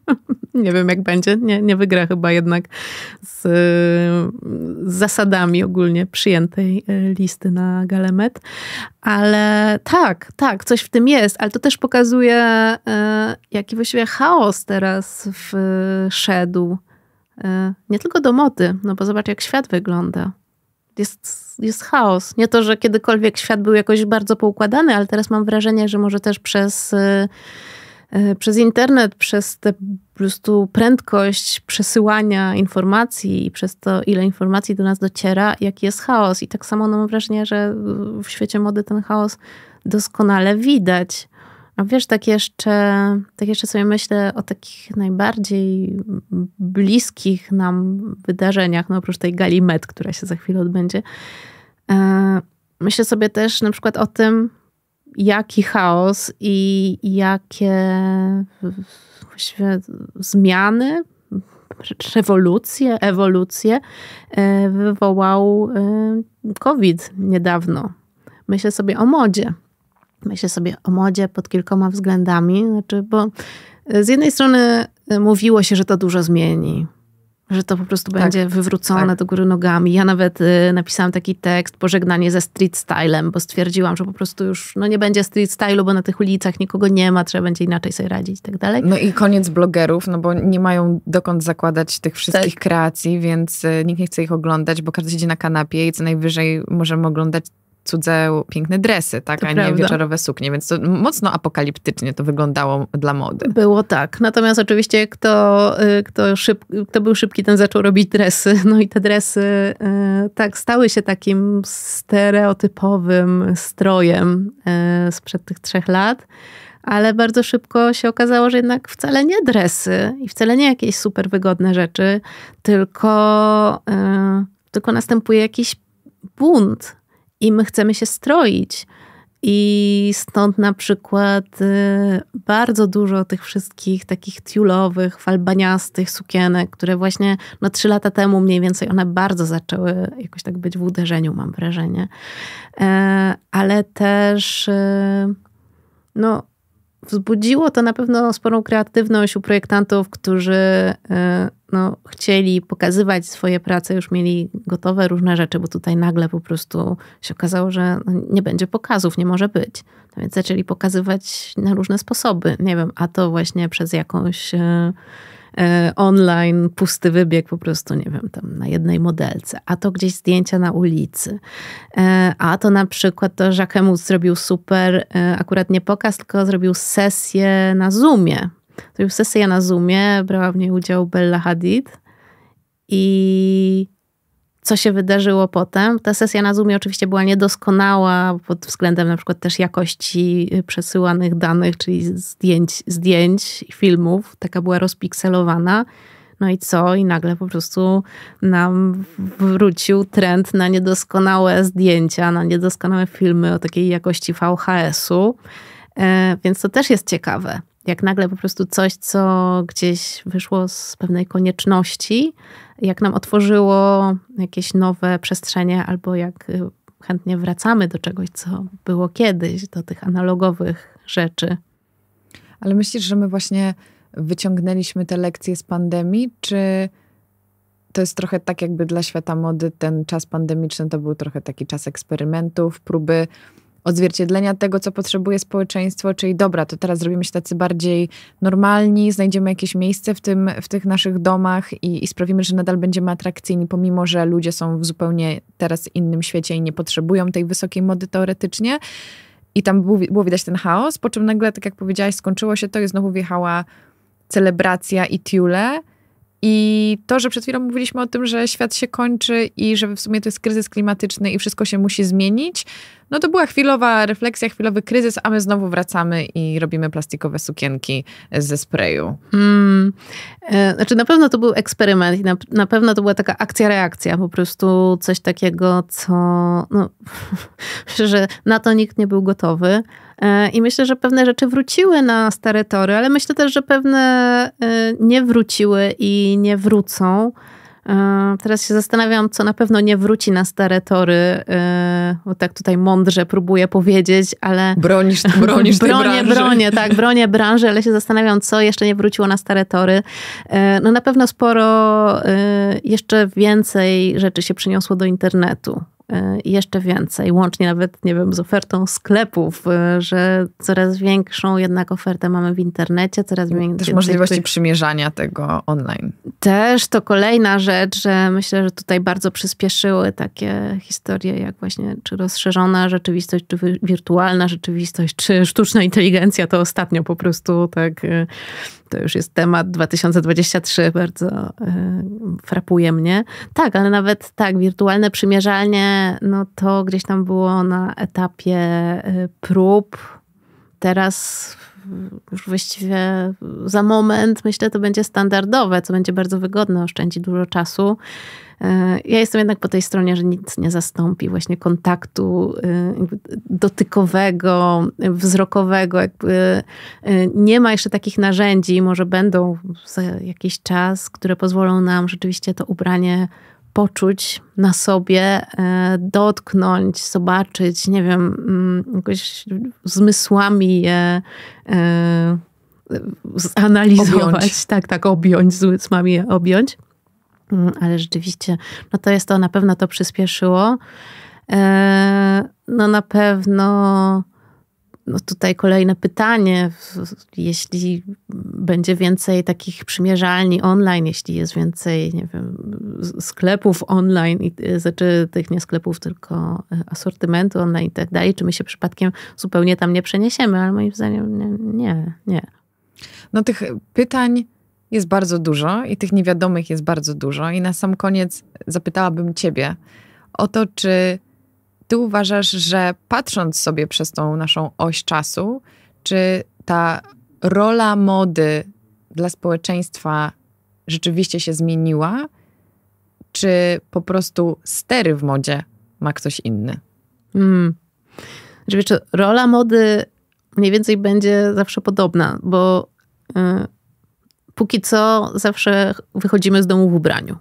nie wiem jak będzie, nie, nie wygra chyba jednak z, z zasadami ogólnie przyjętej e, listy na Galemet. Ale tak, tak, coś w tym jest, ale to też pokazuje, e, jaki właściwie chaos teraz wszedł. E, nie tylko do mody, no bo zobacz, jak świat wygląda jest, jest chaos. Nie to, że kiedykolwiek świat był jakoś bardzo poukładany, ale teraz mam wrażenie, że może też przez E, przez internet, przez tę po prostu prędkość przesyłania informacji i przez to, ile informacji do nas dociera, jaki jest chaos. I tak samo no, mam wrażenie, że w świecie mody ten chaos doskonale widać. A wiesz, tak jeszcze, tak jeszcze sobie myślę o takich najbardziej bliskich nam wydarzeniach, no oprócz tej gali Met, która się za chwilę odbędzie. E, myślę sobie też na przykład o tym, jaki chaos i jakie właściwie zmiany, rewolucje, ewolucje e, wywołał e, COVID niedawno. Myślę sobie o modzie. Myślę sobie o modzie pod kilkoma względami, znaczy, bo e, z jednej strony mówiło się, że to dużo zmieni, że to po prostu tak, będzie wywrócone tak. do góry nogami. Ja nawet y, napisałam taki tekst, pożegnanie ze street stylem, bo stwierdziłam, że po prostu już no, nie będzie street stylu, bo na tych ulicach nikogo nie ma, trzeba będzie inaczej sobie radzić i tak dalej. No i koniec blogerów, no bo nie mają dokąd zakładać tych wszystkich tak. kreacji, więc y, nikt nie chce ich oglądać, bo każdy siedzi na kanapie i co najwyżej możemy oglądać cudze piękne dresy, tak, to a prawda. nie wieczorowe suknie, więc to mocno apokaliptycznie to wyglądało dla mody. Było tak. Natomiast oczywiście kto, y, kto, szyb, kto był szybki, ten zaczął robić dresy. No i te dresy y, tak stały się takim stereotypowym strojem y, sprzed tych trzech lat ale bardzo szybko się okazało, że jednak wcale nie dresy i wcale nie jakieś super wygodne rzeczy, tylko, yy, tylko następuje jakiś bunt, i my chcemy się stroić. I stąd na przykład y, bardzo dużo tych wszystkich takich tiulowych, falbaniastych sukienek, które właśnie no trzy lata temu mniej więcej one bardzo zaczęły jakoś tak być w uderzeniu, mam wrażenie. E, ale też y, no wzbudziło to na pewno sporą kreatywność u projektantów, którzy e, no, chcieli pokazywać swoje prace, już mieli gotowe różne rzeczy, bo tutaj nagle po prostu się okazało, że no, nie będzie pokazów, nie może być. No więc zaczęli pokazywać na różne sposoby. Nie wiem, a to właśnie przez jakąś e, E, online, pusty wybieg po prostu, nie wiem, tam na jednej modelce, a to gdzieś zdjęcia na ulicy, e, a to na przykład to Jacquemus zrobił super, e, akurat nie pokaz, tylko zrobił sesję na Zoomie. Zrobił sesję na Zoomie, brała w niej udział Bella Hadid i co się wydarzyło potem. Ta sesja na Zoomie oczywiście była niedoskonała pod względem na przykład też jakości y, przesyłanych danych, czyli zdjęć, zdjęć filmów. Taka była rozpikselowana. No i co? I nagle po prostu nam wrócił trend na niedoskonałe zdjęcia, na niedoskonałe filmy o takiej jakości VHS-u. E, więc to też jest ciekawe. Jak nagle po prostu coś, co gdzieś wyszło z pewnej konieczności, jak nam otworzyło jakieś nowe przestrzenie, albo jak y, chętnie wracamy do czegoś, co było kiedyś, do tych analogowych rzeczy. Ale myślisz, że my właśnie wyciągnęliśmy te lekcje z pandemii, czy to jest trochę tak, jakby dla świata mody ten czas pandemiczny to był trochę taki czas eksperymentów, próby odzwierciedlenia tego, co potrzebuje społeczeństwo, czyli dobra, to teraz zrobimy się tacy bardziej normalni, znajdziemy jakieś miejsce w, tym, w tych naszych domach i, i sprawimy, że nadal będziemy atrakcyjni, pomimo że ludzie są w zupełnie teraz innym świecie i nie potrzebują tej wysokiej mody teoretycznie. I tam było widać ten chaos, po czym nagle, tak jak powiedziałaś, skończyło się to i znowu wjechała celebracja i tiule i to, że przed chwilą mówiliśmy o tym, że świat się kończy i że w sumie to jest kryzys klimatyczny i wszystko się musi zmienić, no to była chwilowa refleksja, chwilowy kryzys, a my znowu wracamy i robimy plastikowe sukienki ze sprayu. Hmm. E, znaczy, na pewno to był eksperyment i na, na pewno to była taka akcja-reakcja, po prostu coś takiego, co. No, myślę, że na to nikt nie był gotowy. E, I myślę, że pewne rzeczy wróciły na stare tory, ale myślę też, że pewne e, nie wróciły i nie wrócą. E, teraz się zastanawiam, co na pewno nie wróci na stare tory, bo tak tutaj mądrze próbuję powiedzieć, ale... Bronisz, bronisz bronię, bronię, tak, bronię branży, ale się zastanawiam, co jeszcze nie wróciło na stare tory. No na pewno sporo, jeszcze więcej rzeczy się przyniosło do internetu. E, i jeszcze więcej, łącznie nawet, nie wiem, z ofertą sklepów, e, że coraz większą jednak ofertę mamy w internecie, coraz więcej. Też możliwości tych... przymierzania tego online. Też to kolejna rzecz, że myślę, że tutaj bardzo przyspieszyły takie historie, jak właśnie czy rozszerzona rzeczywistość, czy wirtualna rzeczywistość, czy sztuczna inteligencja, to ostatnio po prostu tak e, to już jest temat 2023, bardzo e, frapuje mnie. Tak, ale nawet tak, wirtualne przymierzalnie, no to gdzieś tam było na etapie e, prób. Teraz już właściwie za moment, myślę, to będzie standardowe, co będzie bardzo wygodne, oszczędzi dużo czasu. E, ja jestem jednak po tej stronie, że nic nie zastąpi właśnie kontaktu e, dotykowego, wzrokowego. Jakby e, nie ma jeszcze takich narzędzi, może będą za jakiś czas, które pozwolą nam rzeczywiście to ubranie poczuć na sobie, dotknąć, zobaczyć, nie wiem, mm, jakoś zmysłami je zanalizować. Objąć. Tak, tak, objąć, zmysłami je objąć. Mm, ale rzeczywiście, no to jest to, na pewno to przyspieszyło. Eee, no na pewno no tutaj kolejne pytanie, jeśli będzie więcej takich przymierzalni online, jeśli jest więcej, nie wiem, sklepów online, e, znaczy tych nie sklepów, tylko e, asortymentu online i tak dalej, czy my się przypadkiem zupełnie tam nie przeniesiemy, ale moim zdaniem nie, nie. No tych pytań jest bardzo dużo i tych niewiadomych jest bardzo dużo. I na sam koniec zapytałabym Ciebie o to, czy Ty uważasz, że patrząc sobie przez tą naszą oś czasu, czy ta rola mody dla społeczeństwa rzeczywiście się zmieniła, czy po prostu stery w modzie ma ktoś inny? rzeczywiście hmm. rola mody mniej więcej będzie zawsze podobna, bo. Yy póki co zawsze wychodzimy z domu w ubraniu.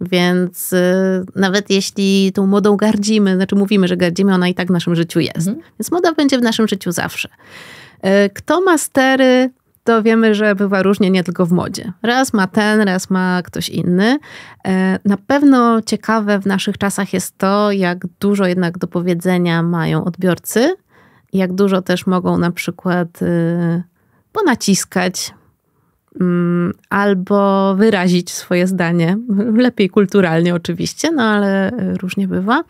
Więc y, nawet jeśli tą modą gardzimy, znaczy mówimy, że gardzimy, ona i tak w naszym życiu jest. Mhm. Więc moda będzie w naszym życiu zawsze. Y, kto ma stery, to wiemy, że bywa różnie nie tylko w modzie. Raz ma ten, raz ma ktoś inny. Y, na pewno ciekawe w naszych czasach jest to, jak dużo jednak do powiedzenia mają odbiorcy, jak dużo też mogą na przykład y, ponaciskać, Mm, albo wyrazić swoje zdanie, lepiej kulturalnie oczywiście, no ale e, różnie bywa.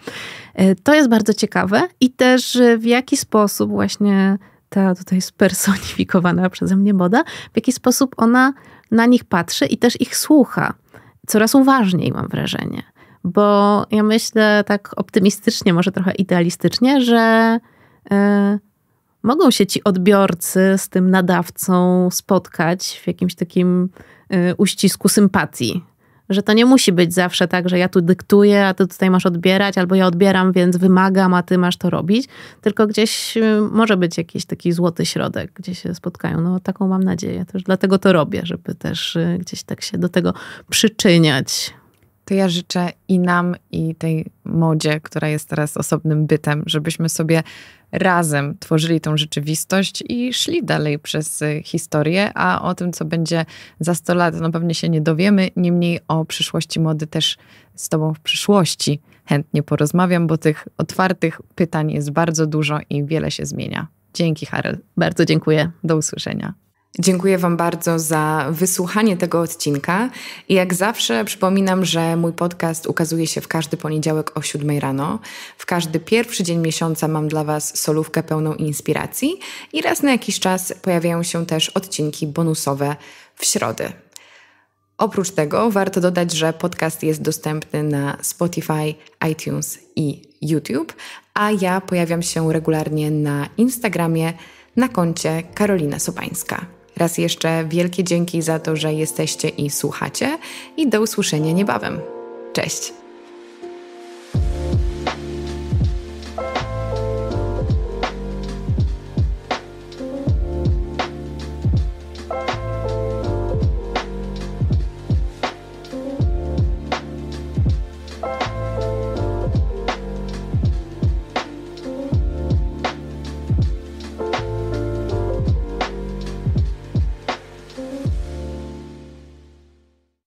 E, to jest bardzo ciekawe i też w jaki sposób właśnie ta tutaj spersonifikowana przeze mnie moda, w jaki sposób ona na nich patrzy i też ich słucha. Coraz uważniej mam wrażenie, bo ja myślę tak optymistycznie, może trochę idealistycznie, że e, mogą się ci odbiorcy z tym nadawcą spotkać w jakimś takim y, uścisku sympatii. Że to nie musi być zawsze tak, że ja tu dyktuję, a ty tutaj masz odbierać, albo ja odbieram, więc wymagam, a ty masz to robić. Tylko gdzieś y, może być jakiś taki złoty środek, gdzie się spotkają. No taką mam nadzieję. Też dlatego to robię, żeby też y, gdzieś tak się do tego przyczyniać to ja życzę i nam, i tej modzie, która jest teraz osobnym bytem, żebyśmy sobie razem tworzyli tą rzeczywistość i szli dalej przez y, historię, a o tym, co będzie za 100 lat, no pewnie się nie dowiemy. Niemniej o przyszłości mody też z Tobą w przyszłości chętnie porozmawiam, bo tych otwartych pytań jest bardzo dużo i wiele się zmienia. Dzięki, Harel. Bardzo dziękuję. Do usłyszenia. Dziękuję Wam bardzo za wysłuchanie tego odcinka. I jak zawsze przypominam, że mój podcast ukazuje się w każdy poniedziałek o 7 rano. W każdy pierwszy dzień miesiąca mam dla Was solówkę pełną inspiracji i raz na jakiś czas pojawiają się też odcinki bonusowe w środę. Oprócz tego warto dodać, że podcast jest dostępny na Spotify, iTunes i YouTube, a ja pojawiam się regularnie na Instagramie na koncie Karolina Sobańska. Raz jeszcze wielkie dzięki za to, że jesteście i słuchacie i do usłyszenia niebawem. Cześć!